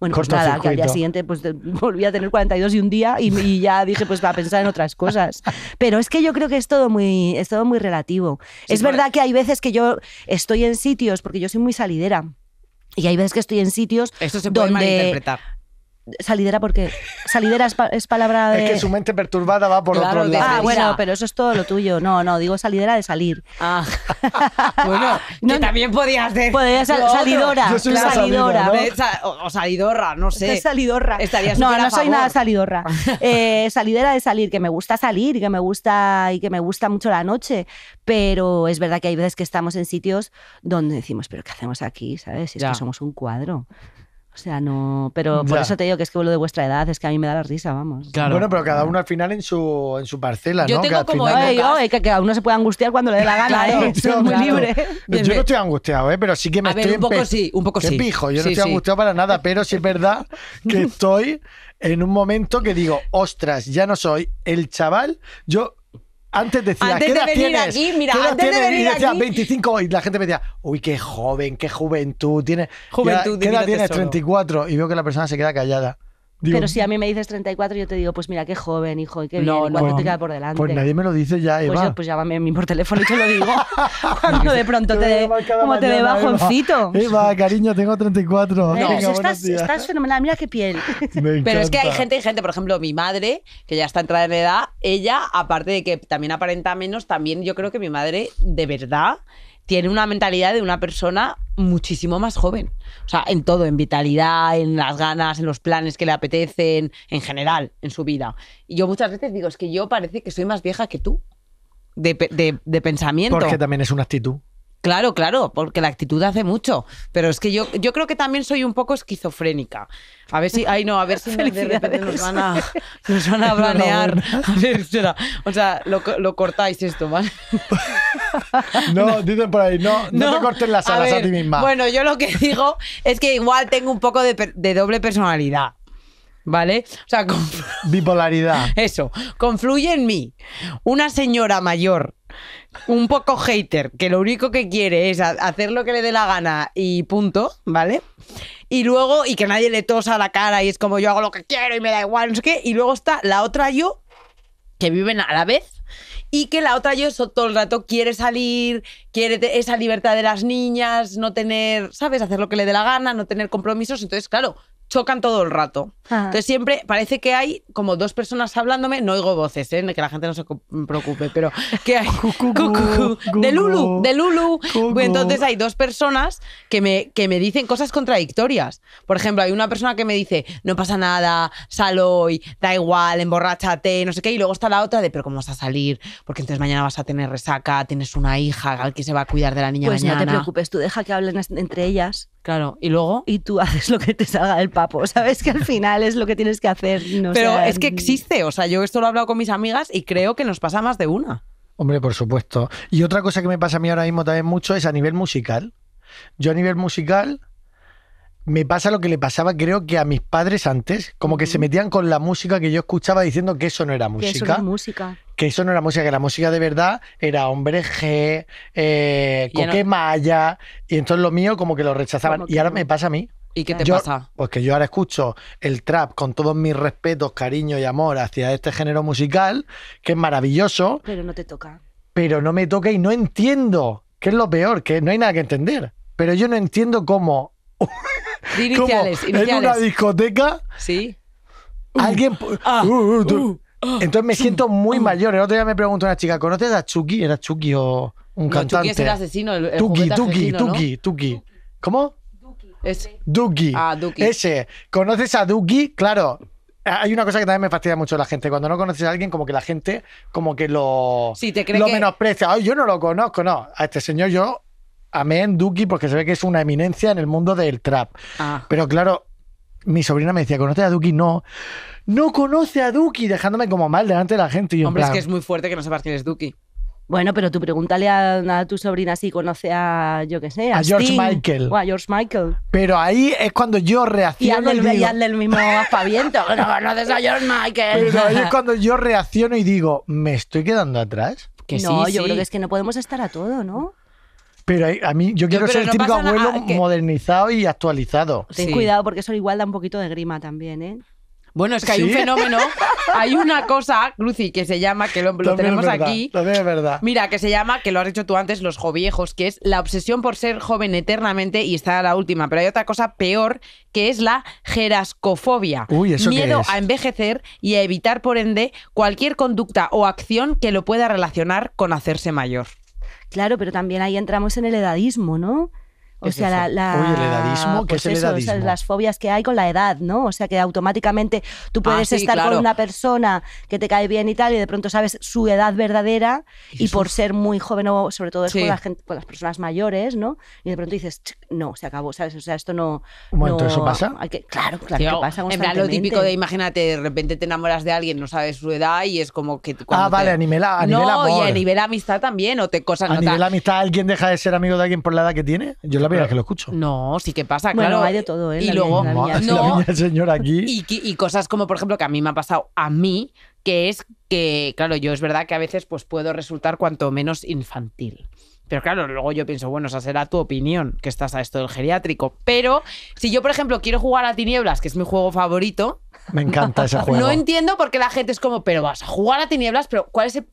Bueno, pues nada, que al día siguiente pues <laughs> volví a tener 42 y un día y, ya dije pues va a pensar en otras cosas. <laughs> Pero es que yo creo que es todo muy, es todo muy relativo. es verdad que hay veces que yo estoy en sitios, porque yo soy muy salidera, y hay veces que estoy en sitios Esto donde, malinterpretar salidera porque salidera es, palabra de... Es que su mente perturbada va por otro lado. Ah, bueno, pero eso es todo lo tuyo. No, no, digo salidera de salir. Ah. <laughs> bueno, que también podías decir... Podías sal salidora. Yo soy salidora. O salidorra, no sé. salidorra. no, no soy nada salidorra. <laughs> Eh, salidera de salir, que me gusta salir y que me gusta, y que me gusta mucho la noche, pero es verdad que hay veces que estamos en sitios donde decimos, pero ¿qué hacemos aquí? ¿Sabes? Si es que somos un cuadro. O sea, no. Pero por eso te digo que es que lo de vuestra edad, es que a mí me da la risa, vamos. Claro. Bueno, pero cada uno al final en su, en su parcela, yo ¿no? Tengo como final... yo, que cada uno se puede angustiar cuando le dé la gana, ¿eh? Soy muy libre. yo no estoy angustiado, ¿eh? Pero sí que me a estoy. Ver, un poco sí, un poco sí. sí. pijo, yo no estoy angustiado para nada, pero sí es verdad que <laughs> estoy en un momento que digo, ostras, ya no soy el chaval. Yo antes de venir aquí, mira, ¿Qué edad antes de venir aquí- 25, y la gente me decía, uy, qué joven, qué juventud, tienes. ¿Qué edad tienes? 34. Y veo que la persona se queda callada pero si a mí me dices 34, yo te digo, pues mira, qué joven, hijo, y qué bien, cuánto te queda por delante? Pues nadie me lo dice ya, pues Eva. Pues, yo, llámame a mí por teléfono y te lo digo. <laughs> <laughs> cuando de pronto te, como te cito. bajoncito. Eva, cariño, tengo 34. No, estás, fenomenal, mira qué piel. <laughs> pero es que hay gente, hay gente, por ejemplo, mi madre, que ya está entrada en edad, ella, aparte de que también aparenta menos, también yo creo que mi madre, de verdad tiene una mentalidad de una persona muchísimo más joven. O sea, en todo, en vitalidad, en las ganas, en los planes que le apetecen, en general, en su vida. Y yo muchas veces digo, es que yo parece que soy más vieja que tú, de, de, pensamiento. Porque también es una actitud. Claro, claro, porque la actitud hace mucho. Pero es que yo, yo creo que también soy un poco esquizofrénica. A ver si. Ay, no, a ver si nos van a, nos van a planear. <laughs> <laughs> A ver, O sea, lo, lo cortáis esto, ¿vale? <laughs> <laughs> no, dicen por ahí, no, no, te cortes las alas a, ti misma. Bueno, yo lo que <laughs> digo es que igual tengo un poco de, doble personalidad. ¿Vale? O sea, <laughs> bipolaridad. Eso, confluye en mí una señora mayor, un poco hater, que lo único que quiere es hacer lo que le dé la gana y punto, ¿vale? Y luego, y que nadie le tosa la cara y es como yo hago lo que quiero y me da igual, no sé qué. Y luego está la otra yo, que viven a la vez, y que la otra yo todo el rato quiere salir, quiere esa libertad de las niñas, no tener, ¿sabes? Hacer lo que le dé la gana, no tener compromisos. Entonces, claro, chocan todo el rato. Ah. Entonces siempre parece que hay como dos personas hablándome, no oigo voces, ¿eh? que la gente no se mm, preocupe, pero que hay de Lulu, de Lulu. Entonces hay dos personas que me, que me dicen cosas contradictorias. Por ejemplo, hay una persona que me dice, no pasa nada, sal hoy, da igual, emborráchate, no sé qué, y luego está la otra de, pero ¿cómo vas a salir? Porque entonces mañana vas a tener resaca, tienes una hija alguien que se va a cuidar de la niña pues no te preocupes, tú deja que hablen entre ellas. Claro, y luego. Y tú <laughs> haces lo que te salga del papo, ¿sabes? Que al final es lo que tienes que hacer. Pero es que existe, o sea, yo esto lo he hablado con mis amigas y creo que nos pasa más de una. Hombre, por supuesto. Y otra cosa que me pasa a mí ahora mismo también mucho es a nivel musical. Yo a nivel musical me pasa lo que le pasaba creo que a mis padres antes, como que se metían con la música que yo escuchaba diciendo que eso no era música. Que eso es música que eso no era música, que la música de verdad era hombre G, eh, Coque Maya, y entonces lo mío como que lo rechazaban. y ahora me pasa a mí. ¿Y qué te pasa? Pues que yo ahora escucho el trap con todos mis respetos, cariño y amor hacia este género musical, que es maravilloso. Pero no te toca. Pero no me toca y no entiendo, que es lo peor, que no hay nada que entender. Pero yo no entiendo cómo, iniciales, <laughs> iniciales. en una discoteca ¿Sí? alguien... Ah. Uh, uh, uh. <gasps> Entonces me siento muy ¡oh! mayor. El otro día me preguntó una chica, ¿conoces a Chucky? ¿Era Chucky o un no, cantante? Chucky es el asesino, ¿Cómo? Ah, Ese. ¿Conoces a Duki? Claro. Ah, hay una cosa que también me fastidia mucho la gente. Cuando no conoces a alguien, como que la gente como que lo, lo menosprecia. Ay, yo no lo conozco, no. A este señor yo amé en Duki porque se ve que es una eminencia en el mundo del trap. Ah. Pero claro, mi sobrina me decía, ¿conoce a Duki? No, no conoce a Duki, dejándome como mal delante de la gente. Y Hombre, es que es muy fuerte que no sepas quién es Duki. Bueno, pero tú pregúntale a, a tu sobrina si conoce a, yo qué sé, a, George Michael. O a George Michael. Pero ahí es cuando yo reacciono. Y hazle, y mismo <laughs> no conoces a George Michael. ahí es cuando yo reacciono y digo, ¿me estoy quedando atrás? Que no, sí, yo creo que es que no podemos estar a todo, ¿no? Pero a mí, yo quiero ser el típico abuelo modernizado y actualizado. Ten cuidado porque eso igual da un poquito de grima también, ¿eh? Bueno, es que hay un fenómeno, hay una cosa, Lucy, que se llama, que lo, tenemos aquí. También es verdad. Mira, que se llama, que lo has dicho tú antes, los joviejos, que es la obsesión por ser joven eternamente y está la última. Pero hay otra cosa peor, que es la gerascofobia. Uy, ¿eso Miedo a envejecer y a evitar, por ende, cualquier conducta o acción que lo pueda relacionar con hacerse mayor. Claro, pero también ahí entramos en el edadismo, ¿no? O sea, la, edadismo, es las fobias que hay con la edad, ¿no? O sea, que automáticamente tú ah, puedes estar con una persona que te cae bien y tal, y de pronto sabes su edad verdadera, y, por ser muy joven, o sobre todo es con, con, las personas mayores, ¿no? Y de pronto dices, no, se acabó, ¿sabes? O sea, esto no... Bueno, ¿eso pasa? claro, claro, que pasa En plan, lo típico de, imagínate, de repente te enamoras de alguien, no sabes su edad y es como que... Ah, vale, te... a nivel, a no, y a nivel amistad también, o te cosas... A nivel amistad, ¿alguien deja de ser amigo de alguien por la edad que tiene? Yo la primera que lo escucho. No, sí que pasa, bueno, claro. hay de todo, ¿eh? Y luego... No, aquí. Y, y cosas como, por ejemplo, que a mí me ha pasado a mí, que es que, claro, yo es verdad que a veces pues puedo resultar cuanto menos infantil. Pero claro, luego yo pienso, bueno, esa será tu opinión, que estás a esto del geriátrico. Pero si yo, por ejemplo, quiero jugar a Tinieblas, que es mi juego favorito. Me encanta ese <laughs> juego. No entiendo por qué la gente es como, pero vas a jugar a Tinieblas, pero ¿cuál es el,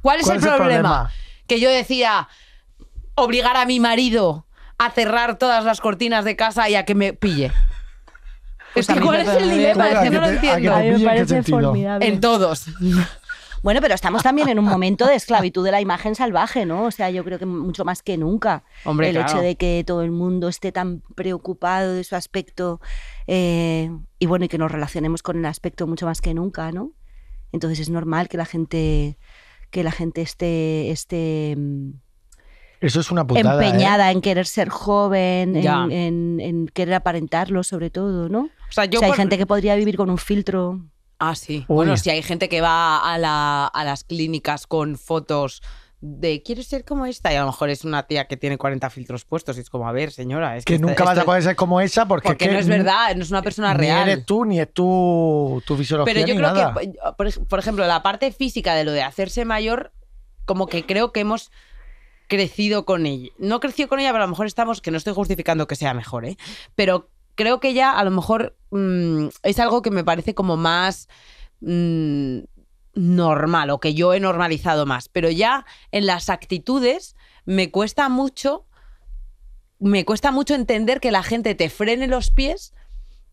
¿cuál es el, problema? Que yo decía, obligar a mi marido a cerrar todas las cortinas de casa y a que me pille. es que ¿cuál es el dilema? Es que no lo entiendo. en todos. Bueno, pero estamos también en un momento de esclavitud de la imagen salvaje, ¿no? O sea, yo creo que mucho más que nunca. el hecho de que todo el mundo esté tan preocupado de su aspecto eh, y bueno, y que nos relacionemos con el aspecto mucho más que nunca, ¿no? Entonces es normal que la gente, que la gente esté, esté mm, eso es una ¿eh? Empeñada en querer ser joven, en, querer aparentarlo, sobre todo, ¿no? O sea, hay gente que podría vivir con un filtro. Ah, sí. Bueno, si hay gente que va a, las clínicas con fotos de quiero ser como esta y a lo mejor es una tía que tiene 40 filtros puestos y es como a ver señora es que, nunca vas a poder ser como esa porque, no es verdad no es una eh, persona real ni eres tú ni es tu, tu pero yo creo que por, ejemplo la parte física de lo de hacerse mayor como que creo que hemos crecido con ella no creció con ella pero a lo mejor estamos que no estoy justificando que sea mejor ¿eh? pero creo que ya a lo mejor mm, es algo que me parece como más mm, normal o que yo he normalizado más, pero ya en las actitudes me cuesta mucho, me cuesta mucho entender que la gente te frene los pies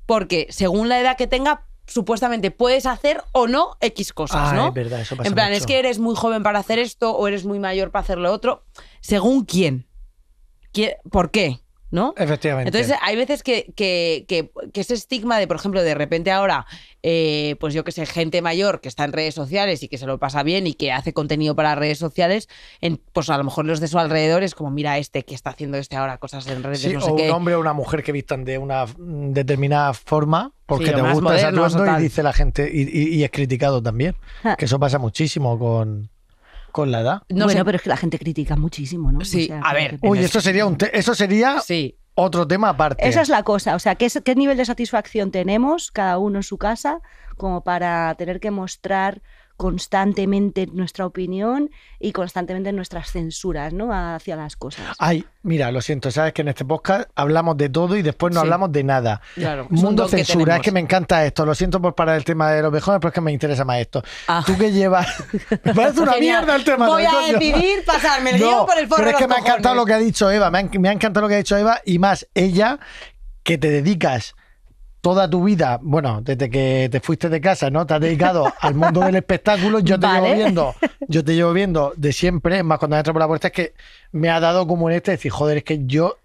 porque según la edad que tenga supuestamente puedes hacer o no X cosas, ah, ¿no? Es verdad, eso pasa en plan, es que eres muy joven para hacer esto o eres muy mayor para hacer lo otro, según quién. ¿Por qué? ¿no? Efectivamente. Entonces, hay veces que, ese estigma de, por ejemplo, de repente ahora, eh, pues yo que sé, gente mayor que está en redes sociales y que se lo pasa bien y que hace contenido para redes sociales, pues a lo mejor los de su alrededor es como, mira este que está haciendo este ahora cosas en redes, sí, no sé o un hombre o una mujer que vistan de una mm, determinada forma porque te gusta esa y dice la gente, y es criticado también, que eso pasa muchísimo con con la edad. No bueno, pero es que la gente critica muchísimo, ¿no? Sí, a ver. Uy, sería, un eso sería otro tema aparte. Esa es la cosa, o sea, ¿qué, ¿qué nivel de satisfacción tenemos cada uno en su casa como para tener que mostrar constantemente nuestra opinión y constantemente nuestras censuras ¿no? hacia las cosas. Ay, mira, lo siento, sabes que en este podcast hablamos de todo y después no hablamos de nada. Claro, Mundo censura, es que me encanta esto. Lo siento por parar el tema de los vejones, pero es que me interesa más esto. Ah. Tú que llevas. me <laughs> parece una mierda el tema. Voy a decidir pasarme por el es que me ha encantado lo que ha dicho Eva, me ha encantado lo que ha dicho Eva y más ella que te dedicas toda tu vida, bueno, desde que te fuiste de casa, ¿no? Te has dedicado al mundo del espectáculo. Yo te llevo viendo, yo te llevo viendo de siempre, más cuando entro por la puerta, es que me ha dado como en este decir, joder, es que yo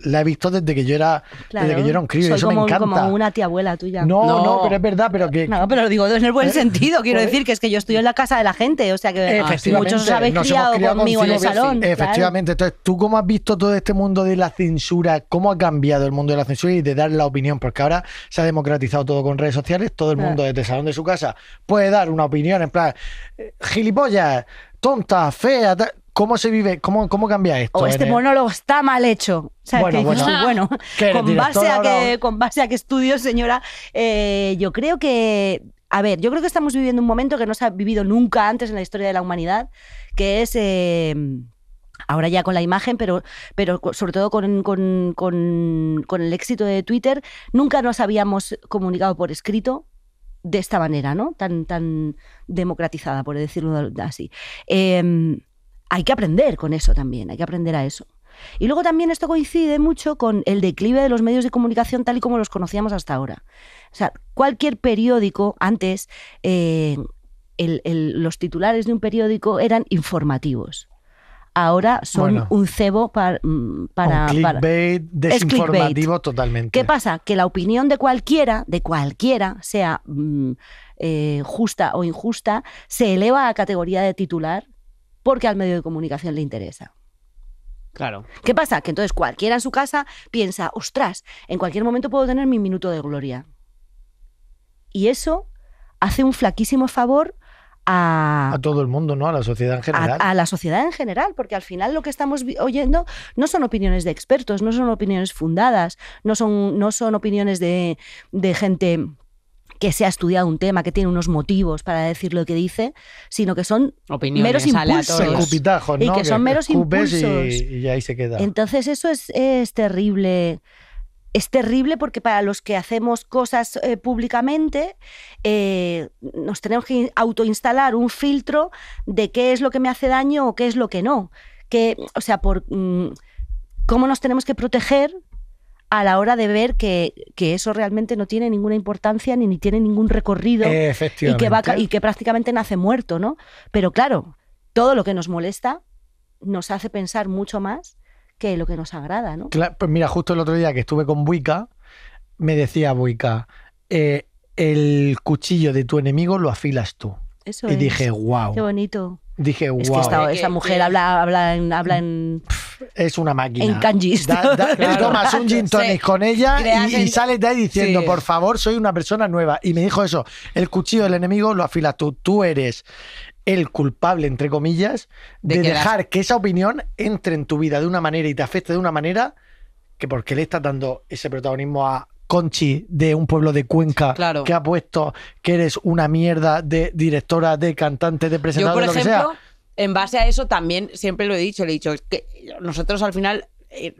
la he visto desde que yo era, que yo era un crío. eso me encanta. como una tía abuela tuya. No, no, pero es verdad, pero que. No, pero lo digo en el buen eh, sentido. Quiero <laughs> pues decir que es que yo estoy en la casa de la gente. O sea que muchos os habéis criado, conmigo en el salón. Efectivamente. Entonces, ¿tú cómo has visto todo este mundo de la censura? ¿Cómo ha cambiado el mundo de la censura y de dar la opinión? Porque ahora se ha democratizado todo con redes sociales. Todo el mundo desde el salón de su casa puede dar una opinión en plan, eh, gilipollas, tonta, fea. ¿Cómo se vive? ¿Cómo, cómo cambia oh, esto? O este monólogo está mal hecho. Bueno, bueno. con, base a que, estudios, señora, eh, yo creo que a ver, yo creo que estamos viviendo un momento que no se ha vivido nunca antes en la historia de la humanidad, que es eh, ahora ya con la imagen, pero, pero sobre todo con, el éxito de Twitter, nunca nos habíamos comunicado por escrito de esta manera, ¿no? Tan, tan democratizada, por decirlo así. Eh, hay que aprender con eso también, hay que aprender a eso. Y luego también esto coincide mucho con el declive de los medios de comunicación tal y como los conocíamos hasta ahora. O sea, cualquier periódico antes, eh, los titulares de un periódico eran informativos. Ahora son un cebo mm, para... un clickbait desinformativo totalmente. ¿Qué pasa? Que la opinión de cualquiera, de cualquiera, sea mm, eh, justa o injusta, se eleva a categoría de titular porque al medio de comunicación le interesa. Claro. ¿Qué pasa? Que entonces cualquiera en su casa piensa, ostras, en cualquier momento puedo tener mi minuto de gloria. Y eso hace un flaquísimo favor a, a, todo el mundo, ¿no? A la sociedad en general. A, la sociedad en general, porque al final lo que estamos oyendo no son opiniones de expertos, no son opiniones fundadas, no son, no son opiniones de, de gente que se ha estudiado un tema, que tiene unos motivos para decir lo que dice, sino que son Opiniones meros impulsos. Y que son meros impulsos. Y, ahí se queda. Entonces eso es, terrible es terrible porque para los que hacemos cosas eh, públicamente eh, nos tenemos que autoinstalar un filtro de qué es lo que me hace daño o qué es lo que no. Que, o sea, por mm, cómo nos tenemos que proteger a la hora de ver que, eso realmente no tiene ninguna importancia ni, ni tiene ningún recorrido y que, y que prácticamente nace muerto, ¿no? Pero claro, todo lo que nos molesta nos hace pensar mucho más que lo que nos agrada, ¿no? pues mira, justo el otro día que estuve con Buica, me decía Buica, eh, el cuchillo de tu enemigo lo afilas tú. Eso y dije, wow. Qué bonito. Dije, wow. Es que esta, mujer habla, habla en... Habla Es una máquina. En kanjis. <laughs> Tomas un gin con ella y, sale sales de ahí diciendo, por favor, soy una persona nueva. Y me dijo eso, el cuchillo del enemigo lo afilas tú, tú eres el culpable, entre comillas, de, dejar que esa opinión entre en tu vida de una manera y te afecte de una manera que porque le estás dando ese protagonismo a Conchi de un pueblo de Cuenca que ha puesto que eres una mierda de directora, de cantante, de presentadora, lo que sea. En base a eso también siempre lo he dicho, le he dicho, que nosotros al final eh,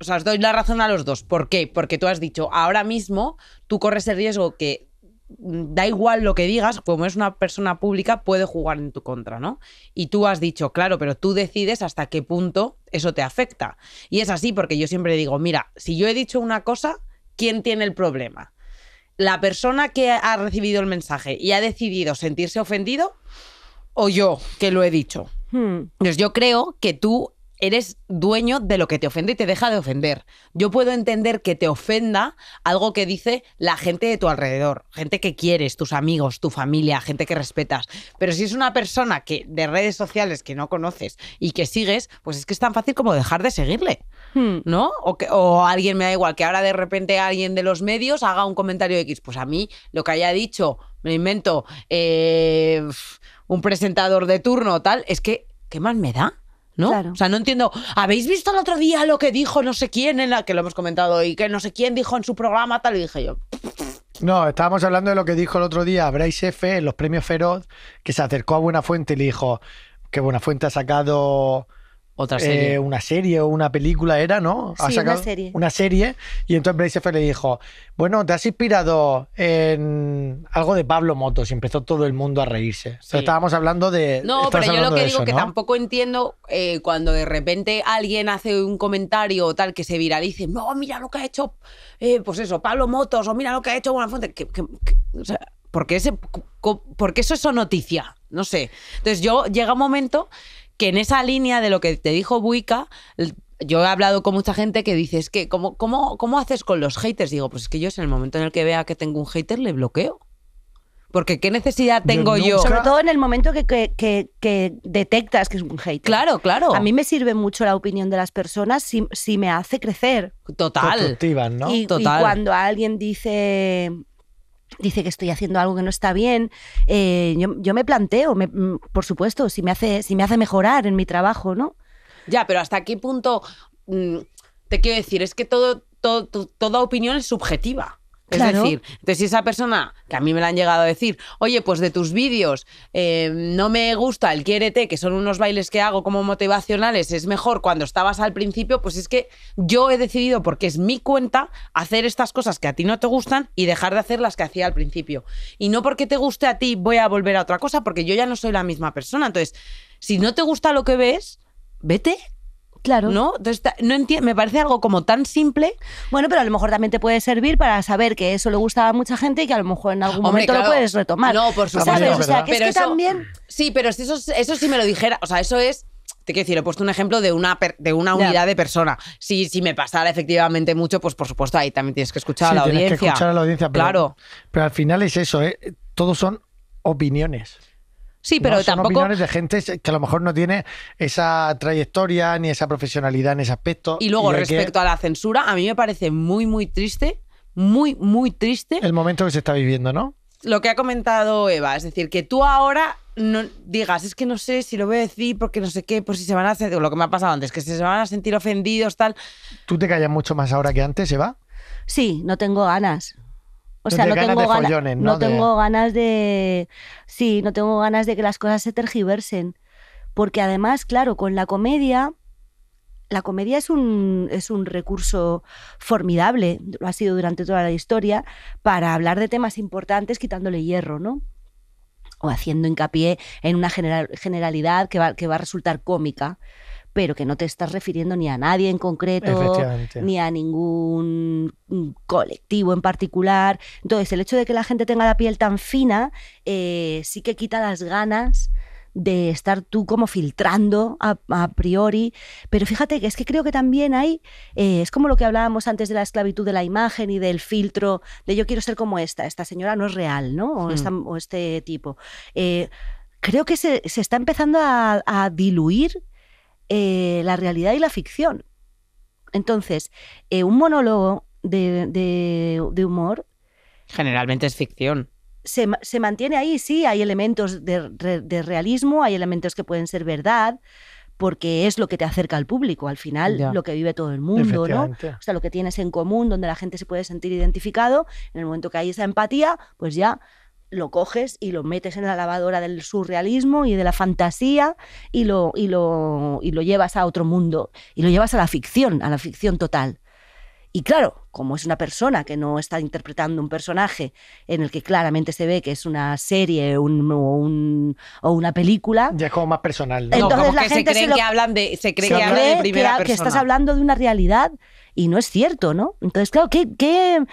o sea, os doy la razón a los dos. ¿Por qué? Porque tú has dicho, ahora mismo tú corres el riesgo que mm, da igual lo que digas, como es una persona pública, puede jugar en tu contra, ¿no? Y tú has dicho, claro, pero tú decides hasta qué punto eso te afecta. Y es así porque yo siempre digo, mira, si yo he dicho una cosa, quién tiene el problema. La persona que ha recibido el mensaje y ha decidido sentirse ofendido o yo que lo he dicho. Hmm. Pues yo creo que tú eres dueño de lo que te ofende y te deja de ofender. Yo puedo entender que te ofenda algo que dice la gente de tu alrededor, gente que quieres, tus amigos, tu familia, gente que respetas. Pero si es una persona que de redes sociales que no conoces y que sigues, pues es que es tan fácil como dejar de seguirle. Hmm. ¿no? O, que, alguien me da igual, que ahora de repente alguien de los medios haga un comentario X. Pues a mí lo que haya dicho, me invento, eh, un presentador de turno, o tal, es que, ¿qué más me da? ¿no? O sea, no entiendo. ¿Habéis visto el otro día lo que dijo no sé quién en la que lo hemos comentado y que no sé quién dijo en su programa tal? Y dije yo. No, estábamos hablando de lo que dijo el otro día Bryce F. en los premios Feroz, que se acercó a Buena Fuente y le dijo que Buena Fuente ha sacado otra eh, serie. una serie o una película era, ¿no? una serie. Una serie. Y entonces Blaise F. le dijo, bueno, te has inspirado en algo de Pablo Motos y empezó todo el mundo a reírse. estábamos hablando de... No, pero yo lo que digo que tampoco entiendo eh, cuando de repente alguien hace un comentario o tal que se viralice, no, mira lo que ha hecho, eh, pues eso, Pablo Motos o mira lo que ha hecho Buenafuente. que, porque, ese, porque eso es noticia, no sé. Entonces yo llega un momento que en esa línea de lo que te dijo Buica, yo he hablado con mucha gente que dice, que, ¿cómo, cómo, cómo haces con los haters? Digo, pues es que yo en el momento en el que vea que tengo un hater, le bloqueo. Porque qué necesidad tengo yo. Sobre todo en el momento que, detectas que es un hater. Claro, claro. A mí me sirve mucho la opinión de las personas si, me hace crecer. Total. ¿no? Total. y cuando alguien dice, dice que estoy haciendo algo que no está bien, eh, yo, me planteo, mm, por supuesto, si me, hace, si me hace mejorar en mi trabajo, ¿no? Ya, pero ¿hasta qué punto mm, te quiero decir? Es que todo, toda opinión es subjetiva. Es decir, entonces si esa persona, que a mí me la han llegado a decir, oye, pues de tus vídeos eh, no me gusta el quiérete, que son unos bailes que hago como motivacionales, es mejor cuando estabas al principio, pues es que yo he decidido, porque es mi cuenta, hacer estas cosas que a ti no te gustan y dejar de hacer las que hacía al principio. Y no porque te guste a ti voy a volver a otra cosa, porque yo ya no soy la misma persona. Entonces, si no te gusta lo que ves, vete Claro. ¿No? Entonces, me parece algo como tan simple. Bueno, pero a lo mejor también te puede servir para saber que eso le gusta a mucha gente y que a lo mejor en algún momento lo puedes retomar. No, por supuesto. O sea, pero es también. Sí, pero si eso, eso sí me lo dijera. O sea, eso es te quiero decir, he puesto un ejemplo de una, de una unidad de persona. Si, si me pasara efectivamente mucho, pues por supuesto ahí también tienes que escuchar a la audiencia. Tienes que escuchar a la audiencia, pero, claro. Pero al final es eso, ¿eh? todos son opiniones. Sí, pero tampoco. son opiniones de gente que a lo mejor no tiene esa trayectoria ni esa profesionalidad en ese aspecto. Y luego, respecto a la censura, a mí me parece muy, muy triste, muy, muy triste. El momento que se está viviendo, ¿no? Lo que ha comentado Eva, es decir, que tú ahora no digas, es que no sé si lo voy a decir porque no sé qué, por si se van a sentir, lo que me ha pasado antes, que se van a sentir ofendidos, tal. ¿Tú te callas mucho más ahora que antes, Eva? Sí, no tengo ganas. O sea, no, tengo ganas, de... no tengo ganas de que las cosas se tergiversen, porque además, claro, con la comedia, la comedia es un, es un recurso formidable, lo ha sido durante toda la historia, para hablar de temas importantes quitándole hierro, ¿no? O haciendo hincapié en una generalidad que que va a resultar cómica pero que no te estás refiriendo ni a nadie en concreto, ni a ningún mm, colectivo en particular. Entonces, el hecho de que la gente tenga la piel tan fina eh, sí que quita las ganas de estar tú como filtrando a, priori. Pero fíjate que es que creo que también hay, eh, es como lo que hablábamos antes de la esclavitud de la imagen y del filtro de yo quiero ser como esta, esta señora no es real, ¿no? O, hmm. este tipo. Eh, creo que se, está empezando a diluir eh, la realidad y la ficción. Entonces, eh, un monólogo de, humor... Generalmente es ficción. Se, mantiene ahí, sí, hay elementos de, realismo, hay elementos que pueden ser verdad, porque es lo que te acerca al público, al final lo que vive todo el mundo, ¿no? O sea, lo que tienes en común, donde la gente se puede sentir identificado, en el momento que hay esa empatía, pues ya lo coges y lo metes en la lavadora del surrealismo y de la fantasía y lo, y lo, lo llevas a otro mundo y lo llevas a la ficción, a la ficción total. Y claro, como es una persona que no está interpretando un personaje en el que claramente se ve que es una serie o, una película. Ya es como más personal. ¿no? Entonces que se cree que hablan de, se cree que, que, estás hablando de una realidad y no es cierto, ¿no? Entonces, claro, ¿qué, qué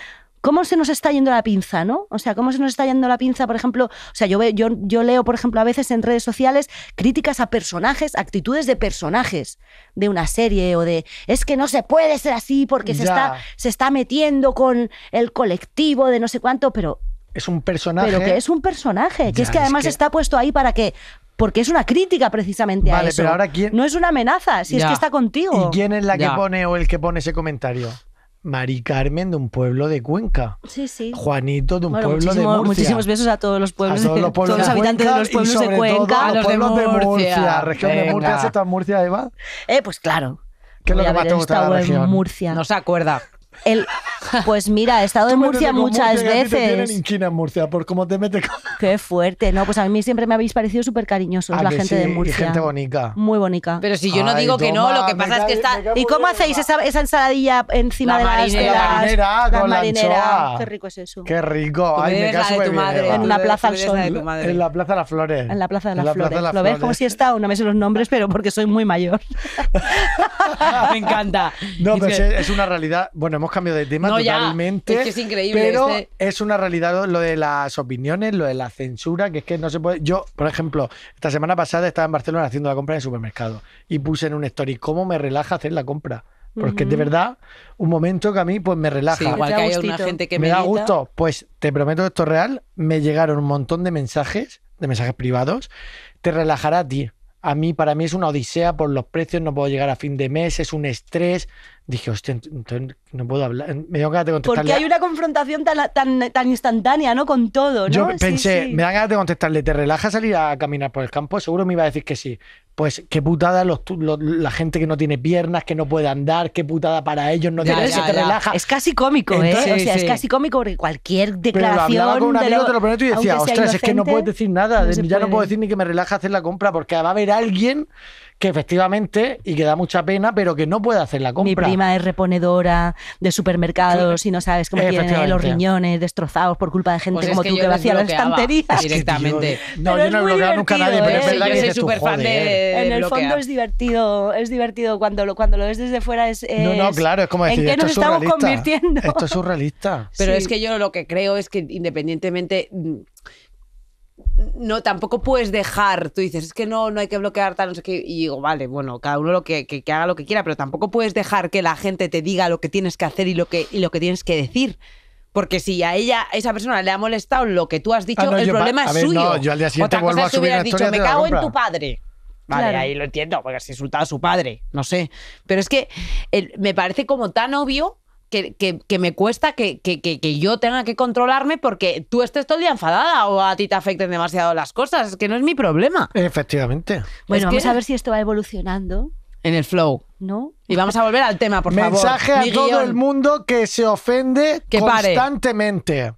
cómo se nos está yendo la pinza, ¿no? O sea, cómo se nos está yendo la pinza, por ejemplo, o sea, yo, veo, yo, yo leo, por ejemplo, a veces en redes sociales críticas a personajes, actitudes de personajes de una serie o de, es que no se puede ser así porque se, está, se está metiendo con el colectivo de no sé cuánto, pero... Es un personaje. Pero que es un personaje, que es que además está puesto ahí para que porque es una crítica precisamente a eso. Pero ahora, ¿quién? No es una amenaza, si es que está contigo. ¿Y quién es la que pone o el que pone ese comentario? Mari Carmen de un pueblo de Cuenca. Sí, sí. Juanito de un pueblo de Murcia. Muchísimos besos a todos los pueblos, a todos los, habitantes de los pueblos de Cuenca, a los, de Murcia. de Murcia. Región de Murcia, en Murcia, Eva? Eh, pues claro. Que lo que más te gusta la región? Murcia. No se acuerda. El, pues mira, he estado <laughs> en Murcia muchas veces. Te en Murcia por cómo te mete. Qué fuerte. No, pues a mí siempre me habéis parecido súper cariñosos ah, la gente de Murcia. Y gente bonita. Muy bonita. Pero si yo no digo que no, lo que pasa es que está... ¿Y cómo hacéis esa, ensaladilla encima de, La marinera, Qué rico es eso. Qué rico. Ay, me de tu madre. En la Plaza al Sol. En la Plaza de las Flores. En la Plaza de las Flores. Lo ves como si está, no me sé los nombres, pero porque soy muy mayor. <laughs> me encanta. No, pero es una realidad. Bueno, hemos cambiado de tema totalmente. Es Pero este es una realidad lo de las opiniones, lo de la censura, que es que no se puede. Yo, por ejemplo, esta semana pasada estaba en Barcelona haciendo la compra en el supermercado y puse en un story cómo me relaja hacer la compra. Porque de verdad, un momento que a mí pues me relaja. una gente que me da gusto. Pues te prometo esto real. Me llegaron un montón de mensajes, de mensajes privados. Te relajará a ti a mí, para mí es una odisea por los precios, no puedo llegar a fin de mes, es un estrés. Dije, hostia, no puedo hablar, me dio ganas de contestarle. Porque hay una confrontación tan, tan, instantánea, ¿no? Con todo, Yo pensé, me dan ganas de contestarle, ¿te relajas salir a caminar por el campo? Seguro me iba a decir que sí pues qué putada los, la gente que no tiene piernas, que no puede andar, qué putada para ellos, no tiene relaja. Es casi cómico, ¿eh? o sea, es casi cómico porque cualquier declaración. Pero con un amigo, lo, te lo y decía, ostras, es que no puedes decir nada, ya no puedo decir ni que me relaja hacer la compra, porque va a haber alguien que efectivamente, y que da mucha pena, pero que no puede hacer la compra. Mi prima es reponedora de supermercados y no sabes cómo tiene los riñones destrozados por culpa de pues gente como tú que, vacía las estanterías. Directamente. no, yo no he bloqueado nunca a nadie, pero es verdad yo que soy fan En el fondo es divertido, es divertido cuando lo, cuando lo ves desde fuera. Es, no, no, claro, es como decir, ¿en qué nos esto estamos convirtiendo? Esto es surrealista. Pero es que yo lo que creo es que independientemente no, tampoco puedes dejar, tú dices, es que no, no hay que bloquear tal, no sé qué, y digo, vale, bueno, cada uno lo que, que, haga lo que quiera, pero tampoco puedes dejar que la gente te diga lo que tienes que hacer y lo que, y lo que tienes que decir. Porque si a ella, a esa persona le ha molestado lo que tú has dicho, ah, el problema es suyo. yo al día siguiente vuelvo hubieras dicho, me cago en tu padre. Vale, ahí lo entiendo, porque has insultado a su padre, no sé. Pero es que me parece como tan obvio que, me cuesta que, que, yo tenga que controlarme porque tú estés todo el día enfadada o a ti te afecten demasiado las cosas. Es que no es mi problema. Efectivamente. Bueno, vamos a ver si esto va evolucionando. En el flow. ¿No? Y vamos a volver al tema, por favor. Mensaje a todo el mundo que se ofende que constantemente.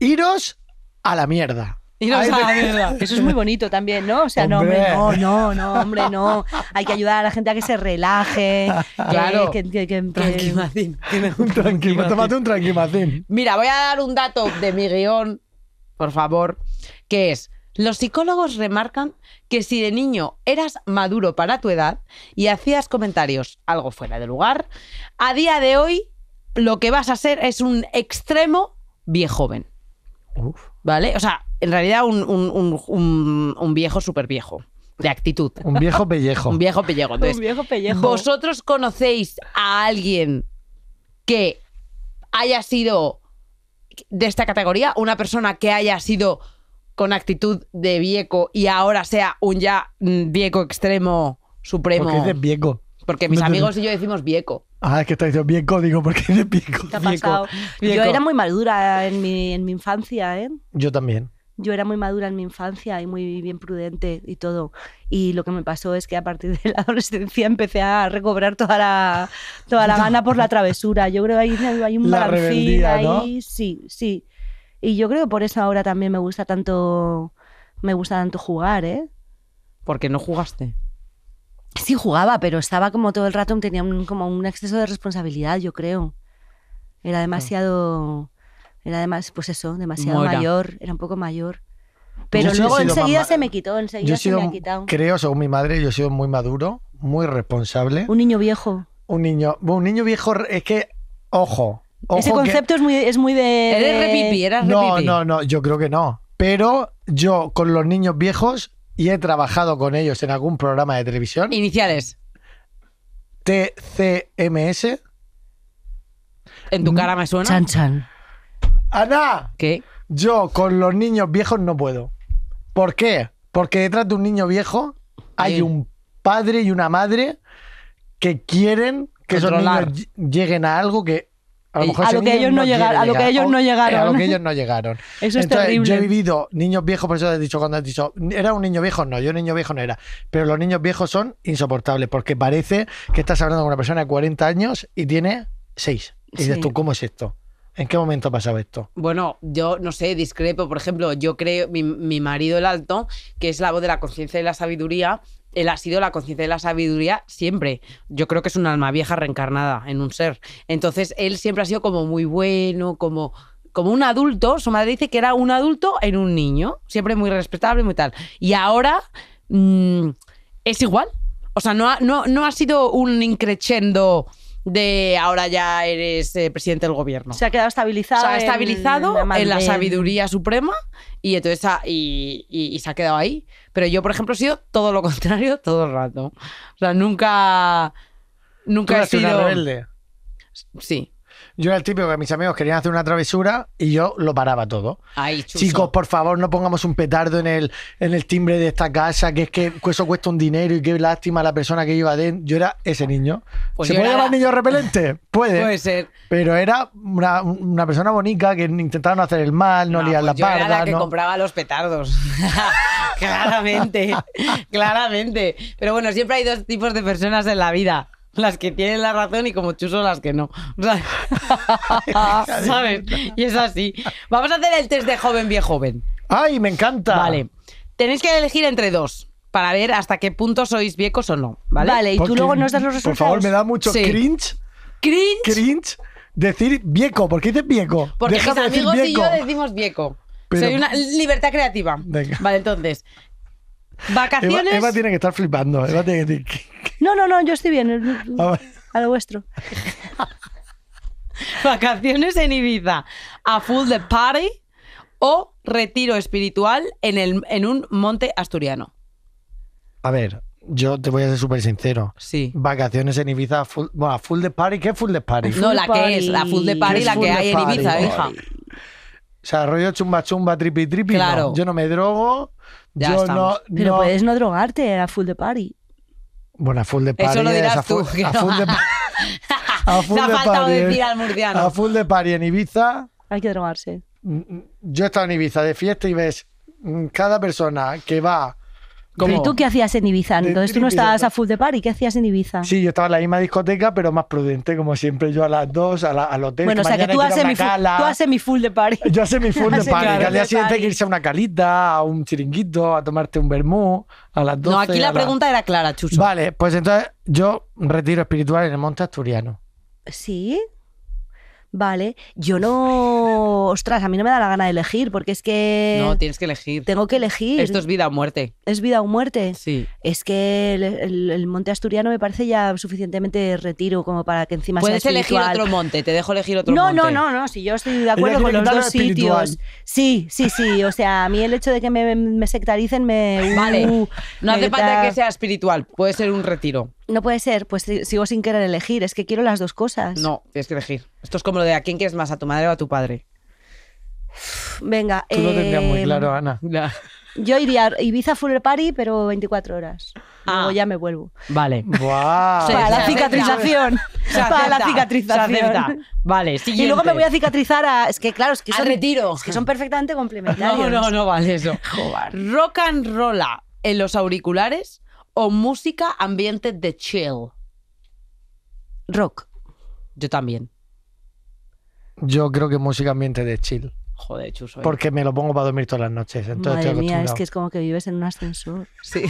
Iros a la mierda. <laughs> Eso es muy bonito también, ¿no? O sea, no, hombre, no, no, no, hombre, no. Hay que ayudar a la gente a que se relaje. Claro. Que, que, un tranquimacín. Mira, voy a dar un dato de mi guión, por favor, que es. Los psicólogos remarcan que si de niño eras maduro para tu edad y hacías comentarios algo fuera de lugar, a día de hoy lo que vas a ser es un extremo Viejoven Uf. ¿Vale? O sea, en realidad un, viejo súper viejo de actitud. Un viejo pellejo. <laughs> un viejo pellejo. viejo ¿Vosotros conocéis a alguien que haya sido de esta categoría? ¿Una persona que haya sido con actitud de viejo y ahora sea un ya mm, viejo extremo supremo? ¿Por es Porque mis amigos y yo decimos viejo. Ah, es que está diciendo viejo, digo, porque es viejo? Yo era muy madura en mi, en mi infancia, ¿eh? Yo también yo era muy madura en mi infancia y muy bien prudente y todo. Y lo que me pasó es que a partir de la <laughs> adolescencia empecé a recobrar toda la, toda la gana por la travesura. Yo creo que ahí hay un balancín ahí. Sí, sí. Y yo creo que por eso ahora también me gusta tanto, me gusta tanto jugar, ¿eh? Porque no jugaste. Sí jugaba, pero estaba como todo el rato, tenía como un exceso de responsabilidad, yo creo. Era demasiado... Era además, pues eso, demasiado mayor, era un poco mayor. Pero luego enseguida se me quitó, enseguida se me ha quitado. Creo, según mi madre, yo he sido muy maduro, muy responsable. Un niño viejo. Un niño, un niño viejo es que, ojo. Ese concepto es, muy, es muy de... Eres repipi, eras No, no, no, yo creo que no. Pero yo con los niños viejos y he trabajado con ellos en algún programa de televisión. Iniciales. TCMS. En tu cara me suena. Chan Chan. Ana. Yo con los niños viejos no puedo. ¿Por qué? Porque detrás de un niño viejo hay un padre y una madre que quieren que esos niños lleguen a algo que a lo, mejor que ellos no, llegaron, a lo que ellos <laughs> no llegaron. A lo que ellos no llegaron. Eso es terrible. Yo he vivido niños viejos, por eso te he dicho cuando has dicho, era un niño viejo, no, yo niño viejo no era. Pero los niños viejos son insoportables porque parece que estás hablando con una persona de 40 años y tiene 6. Y dices tú, ¿cómo es esto? ¿En qué momento ha pasado esto? Bueno, yo no sé, discrepo. Por ejemplo, yo creo, mi, mi marido el alto, que es la voz de la conciencia y la sabiduría, él ha sido la conciencia de la sabiduría siempre. Yo creo que es un alma vieja reencarnada en un ser. Entonces, él siempre ha sido como muy bueno, como como un adulto, su madre dice que era un adulto en un niño, siempre muy respetable, muy tal. Y ahora mm, es igual. O sea, no ha, no, no ha sido un increchendo de ahora ya eres eh, presidente del gobierno. Se ha quedado estabilizado. Se ha estabilizado en, la sabiduría suprema y entonces y, se ha quedado ahí. Pero yo, por ejemplo, he sido todo lo <laughs> contrario todo el rato. O sea, nunca. Nunca he sido. rebelde? Sí. Yo era el típico que mis amigos querían hacer una travesura y yo lo paraba todo. Chicos, por favor, no pongamos un petardo en el, en el timbre de esta casa, que es que eso cuesta un dinero y qué lástima la persona que iba dentro. Yo era ese niño. Pues ¿Se puede llamar niño repelente? <laughs> Puede. Puede ser. Pero era una, persona bonita que intentaba no hacer el mal, no, no liar pues la yo Era la que compraba los petardos. <laughs> claramente, <laughs> claramente. Pero bueno, siempre hay dos tipos de personas en la vida las que tienen la razón y como chuso las que no. <laughs> ¿Sabes? Y es así. Vamos a hacer el test de joven viejo joven. ¡Ay, me encanta! Vale. Tenéis que elegir entre dos para ver hasta qué punto sois viejos o no. Vale, vale y tú luego nos das los resultados. Por favor, me da mucho cringe. Cringe. Cringe. Decir viejo, ¿por qué dices viejo? Porque mis amigos y yo decimos viejo. Soy una libertad creativa. Vale, entonces. Vacaciones. Eva, Eva, tiene que estar flipando. Eva tiene que decir, no, no, no, yo estoy bien. Ah, a lo vuestro. <laughs> Vacaciones en Ibiza, a full de party o retiro espiritual en, el, en un monte asturiano. A ver, yo te voy a ser súper sincero. Sí. Vacaciones en Ibiza, a full de party, ¿qué full de party? No, la que es, la full de party, la que hay en Ibiza, hija. O sea, rollo chumba chumba, tripi tripi. Claro. Yo no me drogo. Ya no, Pero puedes no drogarte a full de party. Bueno, a full de party. Eso lo dirás <laughs> A full, de, a decir al murciano. A full de party en Ibiza. Hay que drogarse. Mm, mm, yo he estado en Ibiza de fiesta y ves mm, cada persona que va ¿Y tú qué hacías en Ibiza? Entonces tú no estabas a full de party, ¿qué hacías en Ibiza? Sí, yo estaba en la misma discoteca, pero más prudente, como siempre, yo a las dos, a la, al hotel. Bueno, o sea que tú haces, mi tú haces mi full de party. Yo haces mi full <laughs> de party. al día siguiente hay que irse a una calita, a un chiringuito, a tomarte un vermú, a las dos No, aquí la, pregunta era clara, Chucho. Vale, pues entonces yo retiro espiritual en el monte asturiano. ¿Sí? Vale, yo no. <laughs> Ostras, a mí no me da la gana de elegir porque es que. No, tienes que elegir. Tengo que elegir. Esto es vida o muerte. Es vida o muerte. Sí. Es que el, monte asturiano me parece ya suficientemente retiro como para que encima Puedes elegir otro monte, te dejo elegir otro no, monte. No, no, no, si yo estoy de acuerdo con los dos sitios. Sí, sí, sí. O sea, a mí el hecho de que me, sectaricen me. Vale. Uh, no hace falta que sea espiritual, puede ser un retiro no puede ser, pues sigo sin querer elegir, es que quiero las dos cosas. No, tienes que elegir. Esto es como lo de a quién quieres más, a tu madre o a tu padre. Venga. Tú lo tendrías muy em, claro, Ana. Yo iría a Ibiza Fuller Party, pero 24 horas. Ah. ya me vuelvo. Vale. Wow. Para la cicatrización. Para la cicatrización. Vale, siguiente. Y luego me voy a cicatrizar a. Es que claro, es que son. retiro. Es que son perfectamente <laughs> complementarios. No, no, no vale eso. <laughs> Joder. Rock and roll en los auriculares o música ambiente de chill? Rock. Yo también. Yo creo que música ambiente de chill. Joder, chuso. ¿eh? Porque me lo pongo para dormir todas las noches. Entonces Madre mía, es que es como que vives en un ascensor. Sí.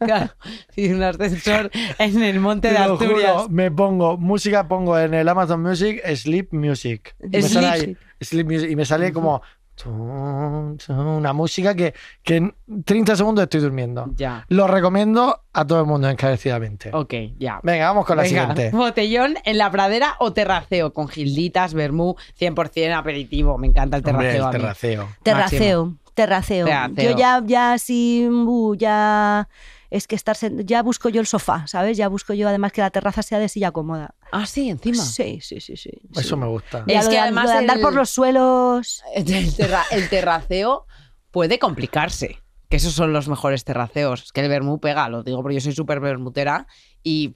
<laughs> claro, y un ascensor en el monte de Asturias. me pongo música, pongo en el Amazon Music Sleep Music. Sleep. sleep music, y me sale como una música que, en 30 segundos estoy durmiendo. Ya. Lo recomiendo a todo el mundo encarecidamente. Ok, ya. Venga, vamos con la siguiente. <laughs> Botellón en la pradera o terraceo, con gilditas, vermú, 100% aperitivo. Me encanta el terraceo. terraceo. Terraceo. Terraceo. Yo ya, ya, sin ya es que estar ya busco yo el sofá, ¿sabes? Ya busco yo además que la terraza sea de silla cómoda. Ah, sí, encima. Sí, sí, sí, sí. Eso me gusta. Es que además andar por los suelos. <laughs> El, terraceo puede complicarse. Que esos son los mejores terraceos. Es que el vermú pega, lo digo porque yo soy súper bermutera y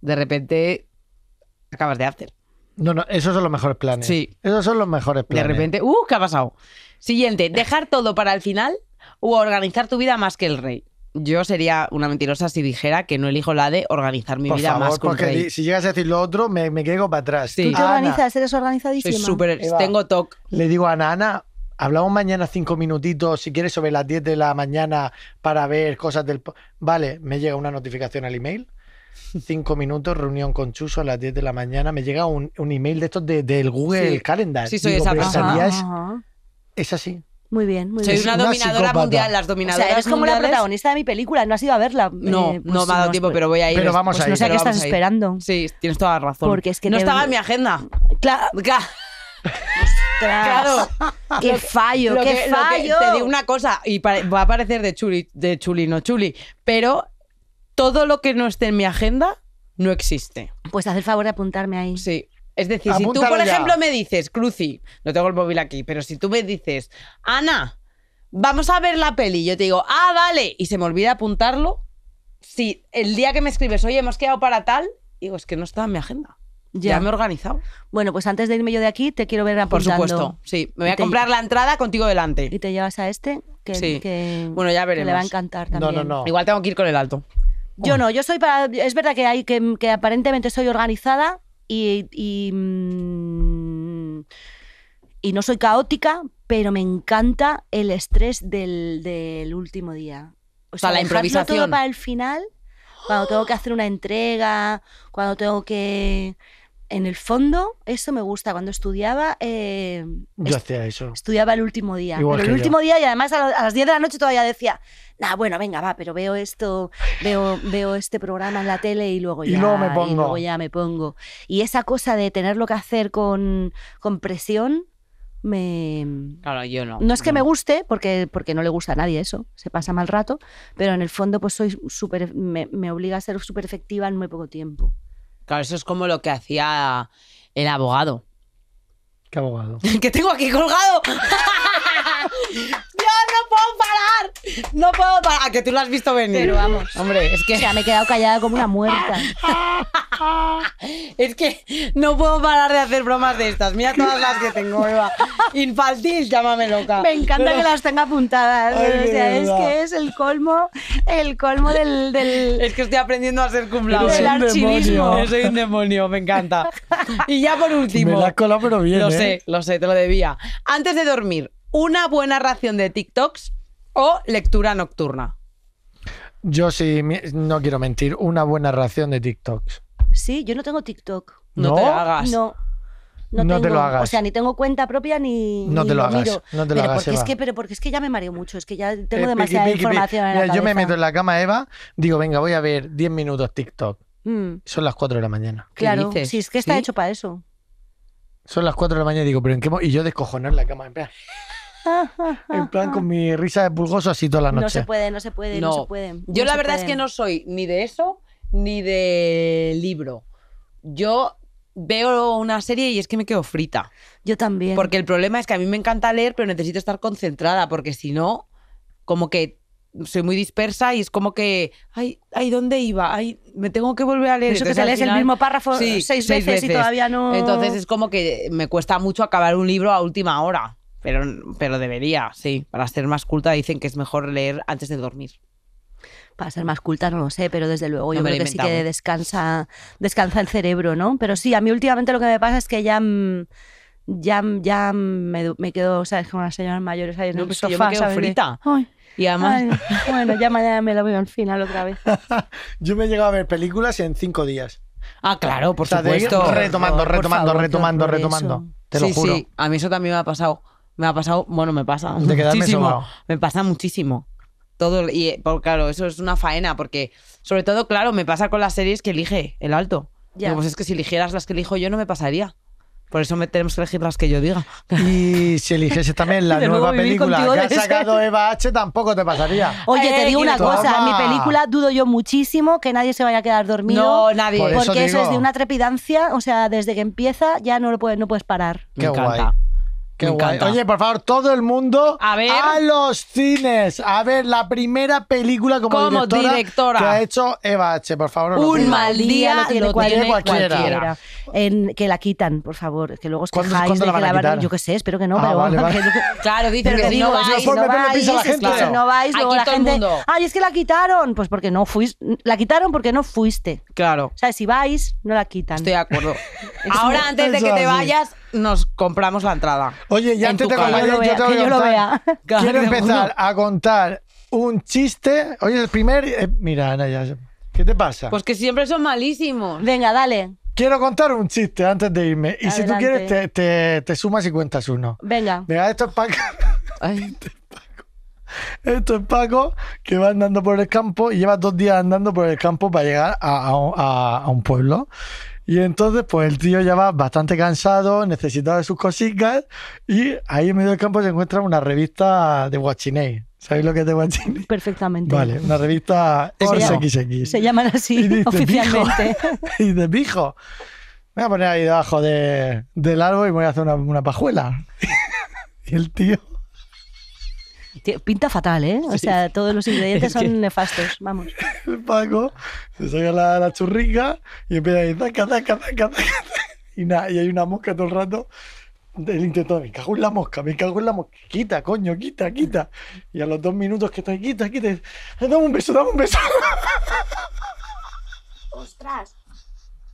de repente acabas de hacer. No, no, esos son los mejores planes. Sí. Esos son los mejores planes. De repente, ¡uh! ¿Qué ha pasado? Siguiente, dejar todo para el final o organizar tu vida más que el rey yo sería una mentirosa si dijera que no elijo la de organizar mi vida más con porque si llegas a decir lo otro, me, me quedo para atrás. Tú te organizas, eres organizadísima. tengo TOC. Le digo a Ana, hablamos mañana cinco minutitos, si quieres, sobre las diez de la mañana para ver cosas del... Vale, me llega una notificación al email. Cinco minutos, reunión con Chuso a las diez de la mañana. Me llega un, email de estos del Google Calendar. Sí, soy esa persona. es así. Muy bien, muy bien. Soy una, dominadora mundial, las dominadoras. O sea, eres como la protagonista de mi película, no has ido a verla. Eh, no, pues no me ha dado tiempo, pero voy a ir. Pero vamos pues a ir. No sé a qué estás esperando. Sí, tienes toda la razón. Porque es que no estaba en mi agenda. Claro. Claro. <laughs> Qué fallo, qué fallo. te digo una cosa, y va a parecer de chuli, de chuli, no chuli, pero todo lo que no esté en mi agenda no existe. Pues haz el favor de apuntarme ahí. Sí. Es decir, si tú, por ejemplo, me dices, Cruci, no tengo el móvil aquí, pero si tú me dices, Ana, vamos a ver la peli, yo te digo, ah, vale, y se me olvida apuntarlo, si el día que me escribes, oye, hemos quedado para tal, digo, es que no está en mi agenda. Ya. me he organizado. Bueno, pues antes de irme yo de aquí, te quiero ver apuntando. Por supuesto, sí. Me voy a comprar la entrada contigo delante. ¿Y te llevas a este? Que, sí. bueno, ya veremos. le va a encantar también. No, no, no. Igual tengo que ir con el alto. Yo no, yo soy para... Es verdad que, hay, que, que aparentemente soy organizada, y, mm, y, no soy caótica, pero me encanta el estrés del, último día. O sea, para la improvisación. todo para el final, cuando tengo que hacer una entrega, cuando tengo que en el fondo, eso me gusta. Cuando estudiaba. Eh, yo hacía eso. Estudiaba el último día. el último día, y además a, las 10 de la noche todavía decía, nah, bueno, venga, va, pero veo esto, veo, veo este programa en la tele y luego, ya, me pongo. y ya me pongo. Y esa cosa de tenerlo que hacer con, presión. Me... Claro, yo no. No es que me guste, porque, porque no le gusta a nadie eso, se pasa mal rato, pero en el fondo pues soy súper, me, me obliga a ser súper efectiva en muy poco tiempo. Claro, eso es como lo que hacía el abogado. ¿Qué abogado? <laughs> que tengo aquí colgado. <laughs> Yo no puedo parar no puedo parar. Que tú lo has visto venir. Pero vamos. Hombre, es que. O sea, me he quedado callada como una muerta. <laughs> es que no puedo parar de hacer bromas de estas. Mira todas las que tengo, Infantil, llámame loca. Me encanta que las tenga apuntadas. o sea, es que es el colmo, el colmo del. Es que estoy aprendiendo a ser cumplado. El archivismo demonio. Soy un demonio, me encanta. Y ya por último. Me cola, pero bien. Lo ¿eh? sé, lo sé, te lo debía. Antes de dormir, una buena ración de TikToks o lectura nocturna? Yo sí, no quiero mentir, una buena ración de TikToks. Sí, yo no tengo TikTok. No, te hagas. No. No, te lo hagas. O sea, ni tengo cuenta propia ni. No te lo, hagas. No te lo Porque es que, pero porque es que ya me mareo mucho. Es que ya tengo eh, demasiada información. yo me meto en la cama, Eva. Digo, venga, voy a ver 10 minutos TikTok. Mm. Son las 4 de la mañana. Claro, si sí, es que está hecho para eso. Son las 4 de la mañana y digo, pero ¿en qué Y yo descojonar la cama, en en plan con mi risa de pulgoso así toda la noche. No se puede, no se puede, no, se puede. Yo la verdad es que no soy ni de eso ni de libro. Yo veo una serie y es que me quedo frita. Yo también. Porque el problema es que a mí me encanta leer, pero necesito estar concentrada, porque si no, como que soy muy dispersa y es como que, ay, ay ¿dónde iba? Ay, me tengo que volver a leer. Eso que te lees el mismo párrafo seis, veces, y todavía no... Entonces es como que me cuesta mucho acabar un libro a última hora. Pero, pero debería, sí. Para ser más culta dicen que es mejor leer antes de dormir para ser más culta no lo sé, pero desde luego yo creo que sí que descansa, descansa el cerebro, ¿no? Pero sí, a mí últimamente lo que me pasa es que ya mm, ya, ya me, me quedo, ¿sabes? Con las señoras mayores ahí en no, el pues me quedo frita. y además... bueno, ya mañana me lo veo al final otra vez. <laughs> yo me he llegado a ver películas en cinco días. Ah, claro, por o supuesto. retomando, retomando, retomando, retomando, Te lo sí, juro. Sí, a mí eso también me ha pasado. Me ha pasado, bueno, me pasa muchísimo. Me pasa muchísimo. Todo, y eh, por, claro, eso es una faena, porque sobre todo, claro, me pasa con las series que elige el alto. Pues es que si eligieras las que elijo yo, no me pasaría. Por eso me tenemos que elegir las que yo diga. Y si eligiese también la <laughs> nueva película que ha sacado Eva H, tampoco te pasaría. Oye, te eh, digo una cosa, mi película dudo yo muchísimo que nadie se vaya a quedar dormido. No, nadie. porque eso, es de una trepidancia, o sea, desde que empieza ya no, lo puedes, no puedes parar. Qué me Oye, por favor, todo el mundo a, los cines. A ver, la primera película como, directora, que ha hecho Eva H. Por favor, un mal día lo tiene, lo cualquiera. En, que la quitan, por favor. Que luego os quejáis de que la van Yo qué sé, espero que no. Ah, pero, <laughs> claro, dicen que, no vais, no vais, si no vais, luego Ay, es que la quitaron. Pues porque no fuiste. La quitaron porque no fuiste. Claro. O sea, si vais, no la quitan. Estoy de acuerdo. <laughs> Ahora, antes de que te vayas, nos compramos la entrada. Oye, y antes de yo, te voy a <laughs> Quiero empezar a contar un chiste. Oye, el primer. Eh, mira, ¿Qué te pasa? Pues que siempre son malísimos. Venga, dale. Quiero contar un chiste antes de irme. Y si tú quieres, te, sumas y cuentas uno. Venga. Venga, esto <laughs> este es Paco. Esto es Paco. que va andando por el campo y lleva dos días andando por el campo para llegar a un pueblo. Y entonces, pues el tío ya va bastante cansado, necesitado de sus cositas, y ahí en medio del campo se encuentra una revista de Guachinei. ¿Sabéis lo que es de Guachinei? Perfectamente. Vale, una revista XXX. Se llaman así oficialmente. <laughs> Y de pijo. Me voy a poner ahí debajo de, del árbol y voy a hacer una pajuela. <laughs> y el tío Pinta fatal, ¿eh? O sea, todos los ingredientes <laughs> son nefastos, vamos. <laughs> El Paco se saca la, la churrica y empieza a decir, taca, taca, taca, Y, nada, y hay una mosca todo el rato. Él intentó, me cago en la mosca, me cago en la mosca, quita, coño, quita, quita. Y a los dos minutos que estoy, quita, quita, dame un beso, dame un beso. <laughs> Ostras,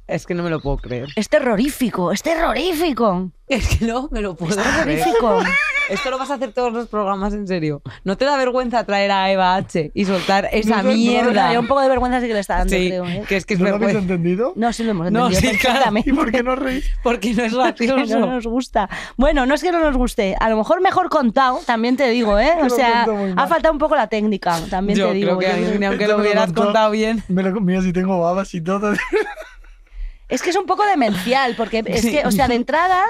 es que no me lo puedo creer. Es terrorífico, es terrorífico. Es que no me lo puedo es terrorífico. Esto lo vas a hacer todos los programas, en serio. ¿No te da vergüenza traer a Eva H y soltar esa mierda? No, un poco de vergüenza sí que le está dando, sí, creo, ¿eh? Que es que es ¿No lo habéis entendido? No, sí lo hemos entendido sí, ¿Y por qué no reís? Porque no es gracioso. <laughs> Porque no nos gusta. Bueno, no es que no nos guste. A lo mejor mejor contado, también te digo, ¿eh? O sea, ha faltado un poco la técnica, también te digo. yo Creo que aunque lo hubieras contado bien. Me lo si tengo babas y todo. <laughs> Es que es un poco demencial, porque es que, o sea, de entrada,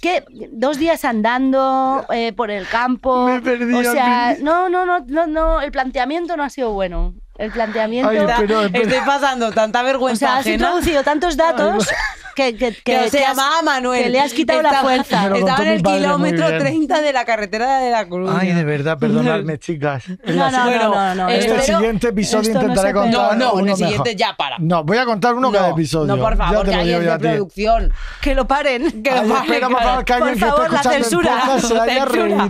que dos días andando eh, por el campo. O sea, no, no, no, no, no, el planteamiento no ha sido bueno el planteamiento. Ay, Estoy pasando tanta vergüenza. O sea, has introducido tantos datos que, se llamaba Manuel. Que le has quitado la fuerza. Estaba en el kilómetro 30 de la carretera de la Cruz. Ay, de verdad, perdonadme, <laughs> chicas. No, no, no, Este siguiente episodio intentaré contar. No, no, en el siguiente ya para. No, voy a contar uno cada episodio. No, por favor, que producción. Que lo paren. <laughs> Que lo paren. <laughs> Por favor, la censura.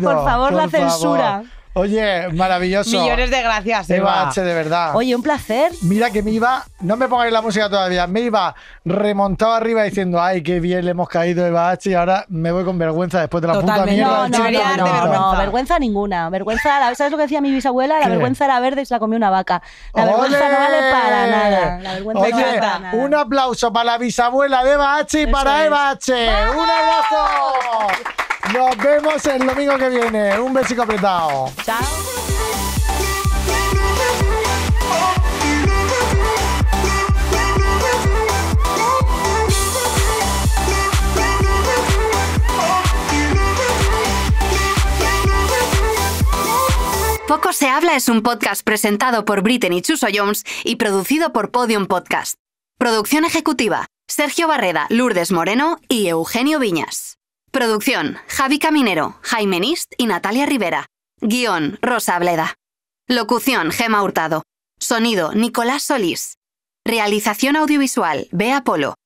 Por favor, la censura. Oye, maravilloso. Millones de gracias, Eva. Eva H, de verdad. Oye, un placer. Mira que me iba, no me pongáis la música todavía, me iba remontado arriba diciendo, ay, qué bien le hemos caído Eva H y ahora me voy con vergüenza después de la puta mierda. No, no, no, no, vergüenza. no, vergüenza ninguna. Vergüenza, ¿sabes lo que decía mi bisabuela? La vergüenza era verde y se la comió una vaca. La vergüenza no vale para nada. La vergüenza no vale para nada. Un aplauso para la bisabuela de Eva H y para Eva H. ¡Un abrazo! Nos vemos el domingo que viene. Un besico apretado. Poco se habla es un podcast presentado por Britney Chuso Jones y producido por Podium Podcast. Producción ejecutiva: Sergio Barreda, Lourdes Moreno y Eugenio Viñas. Producción: Javi Caminero, Jaime Nist y Natalia Rivera. Guión, Rosa Bleda. Locución, Gema Hurtado. Sonido, Nicolás Solís. Realización audiovisual, Bea Apolo.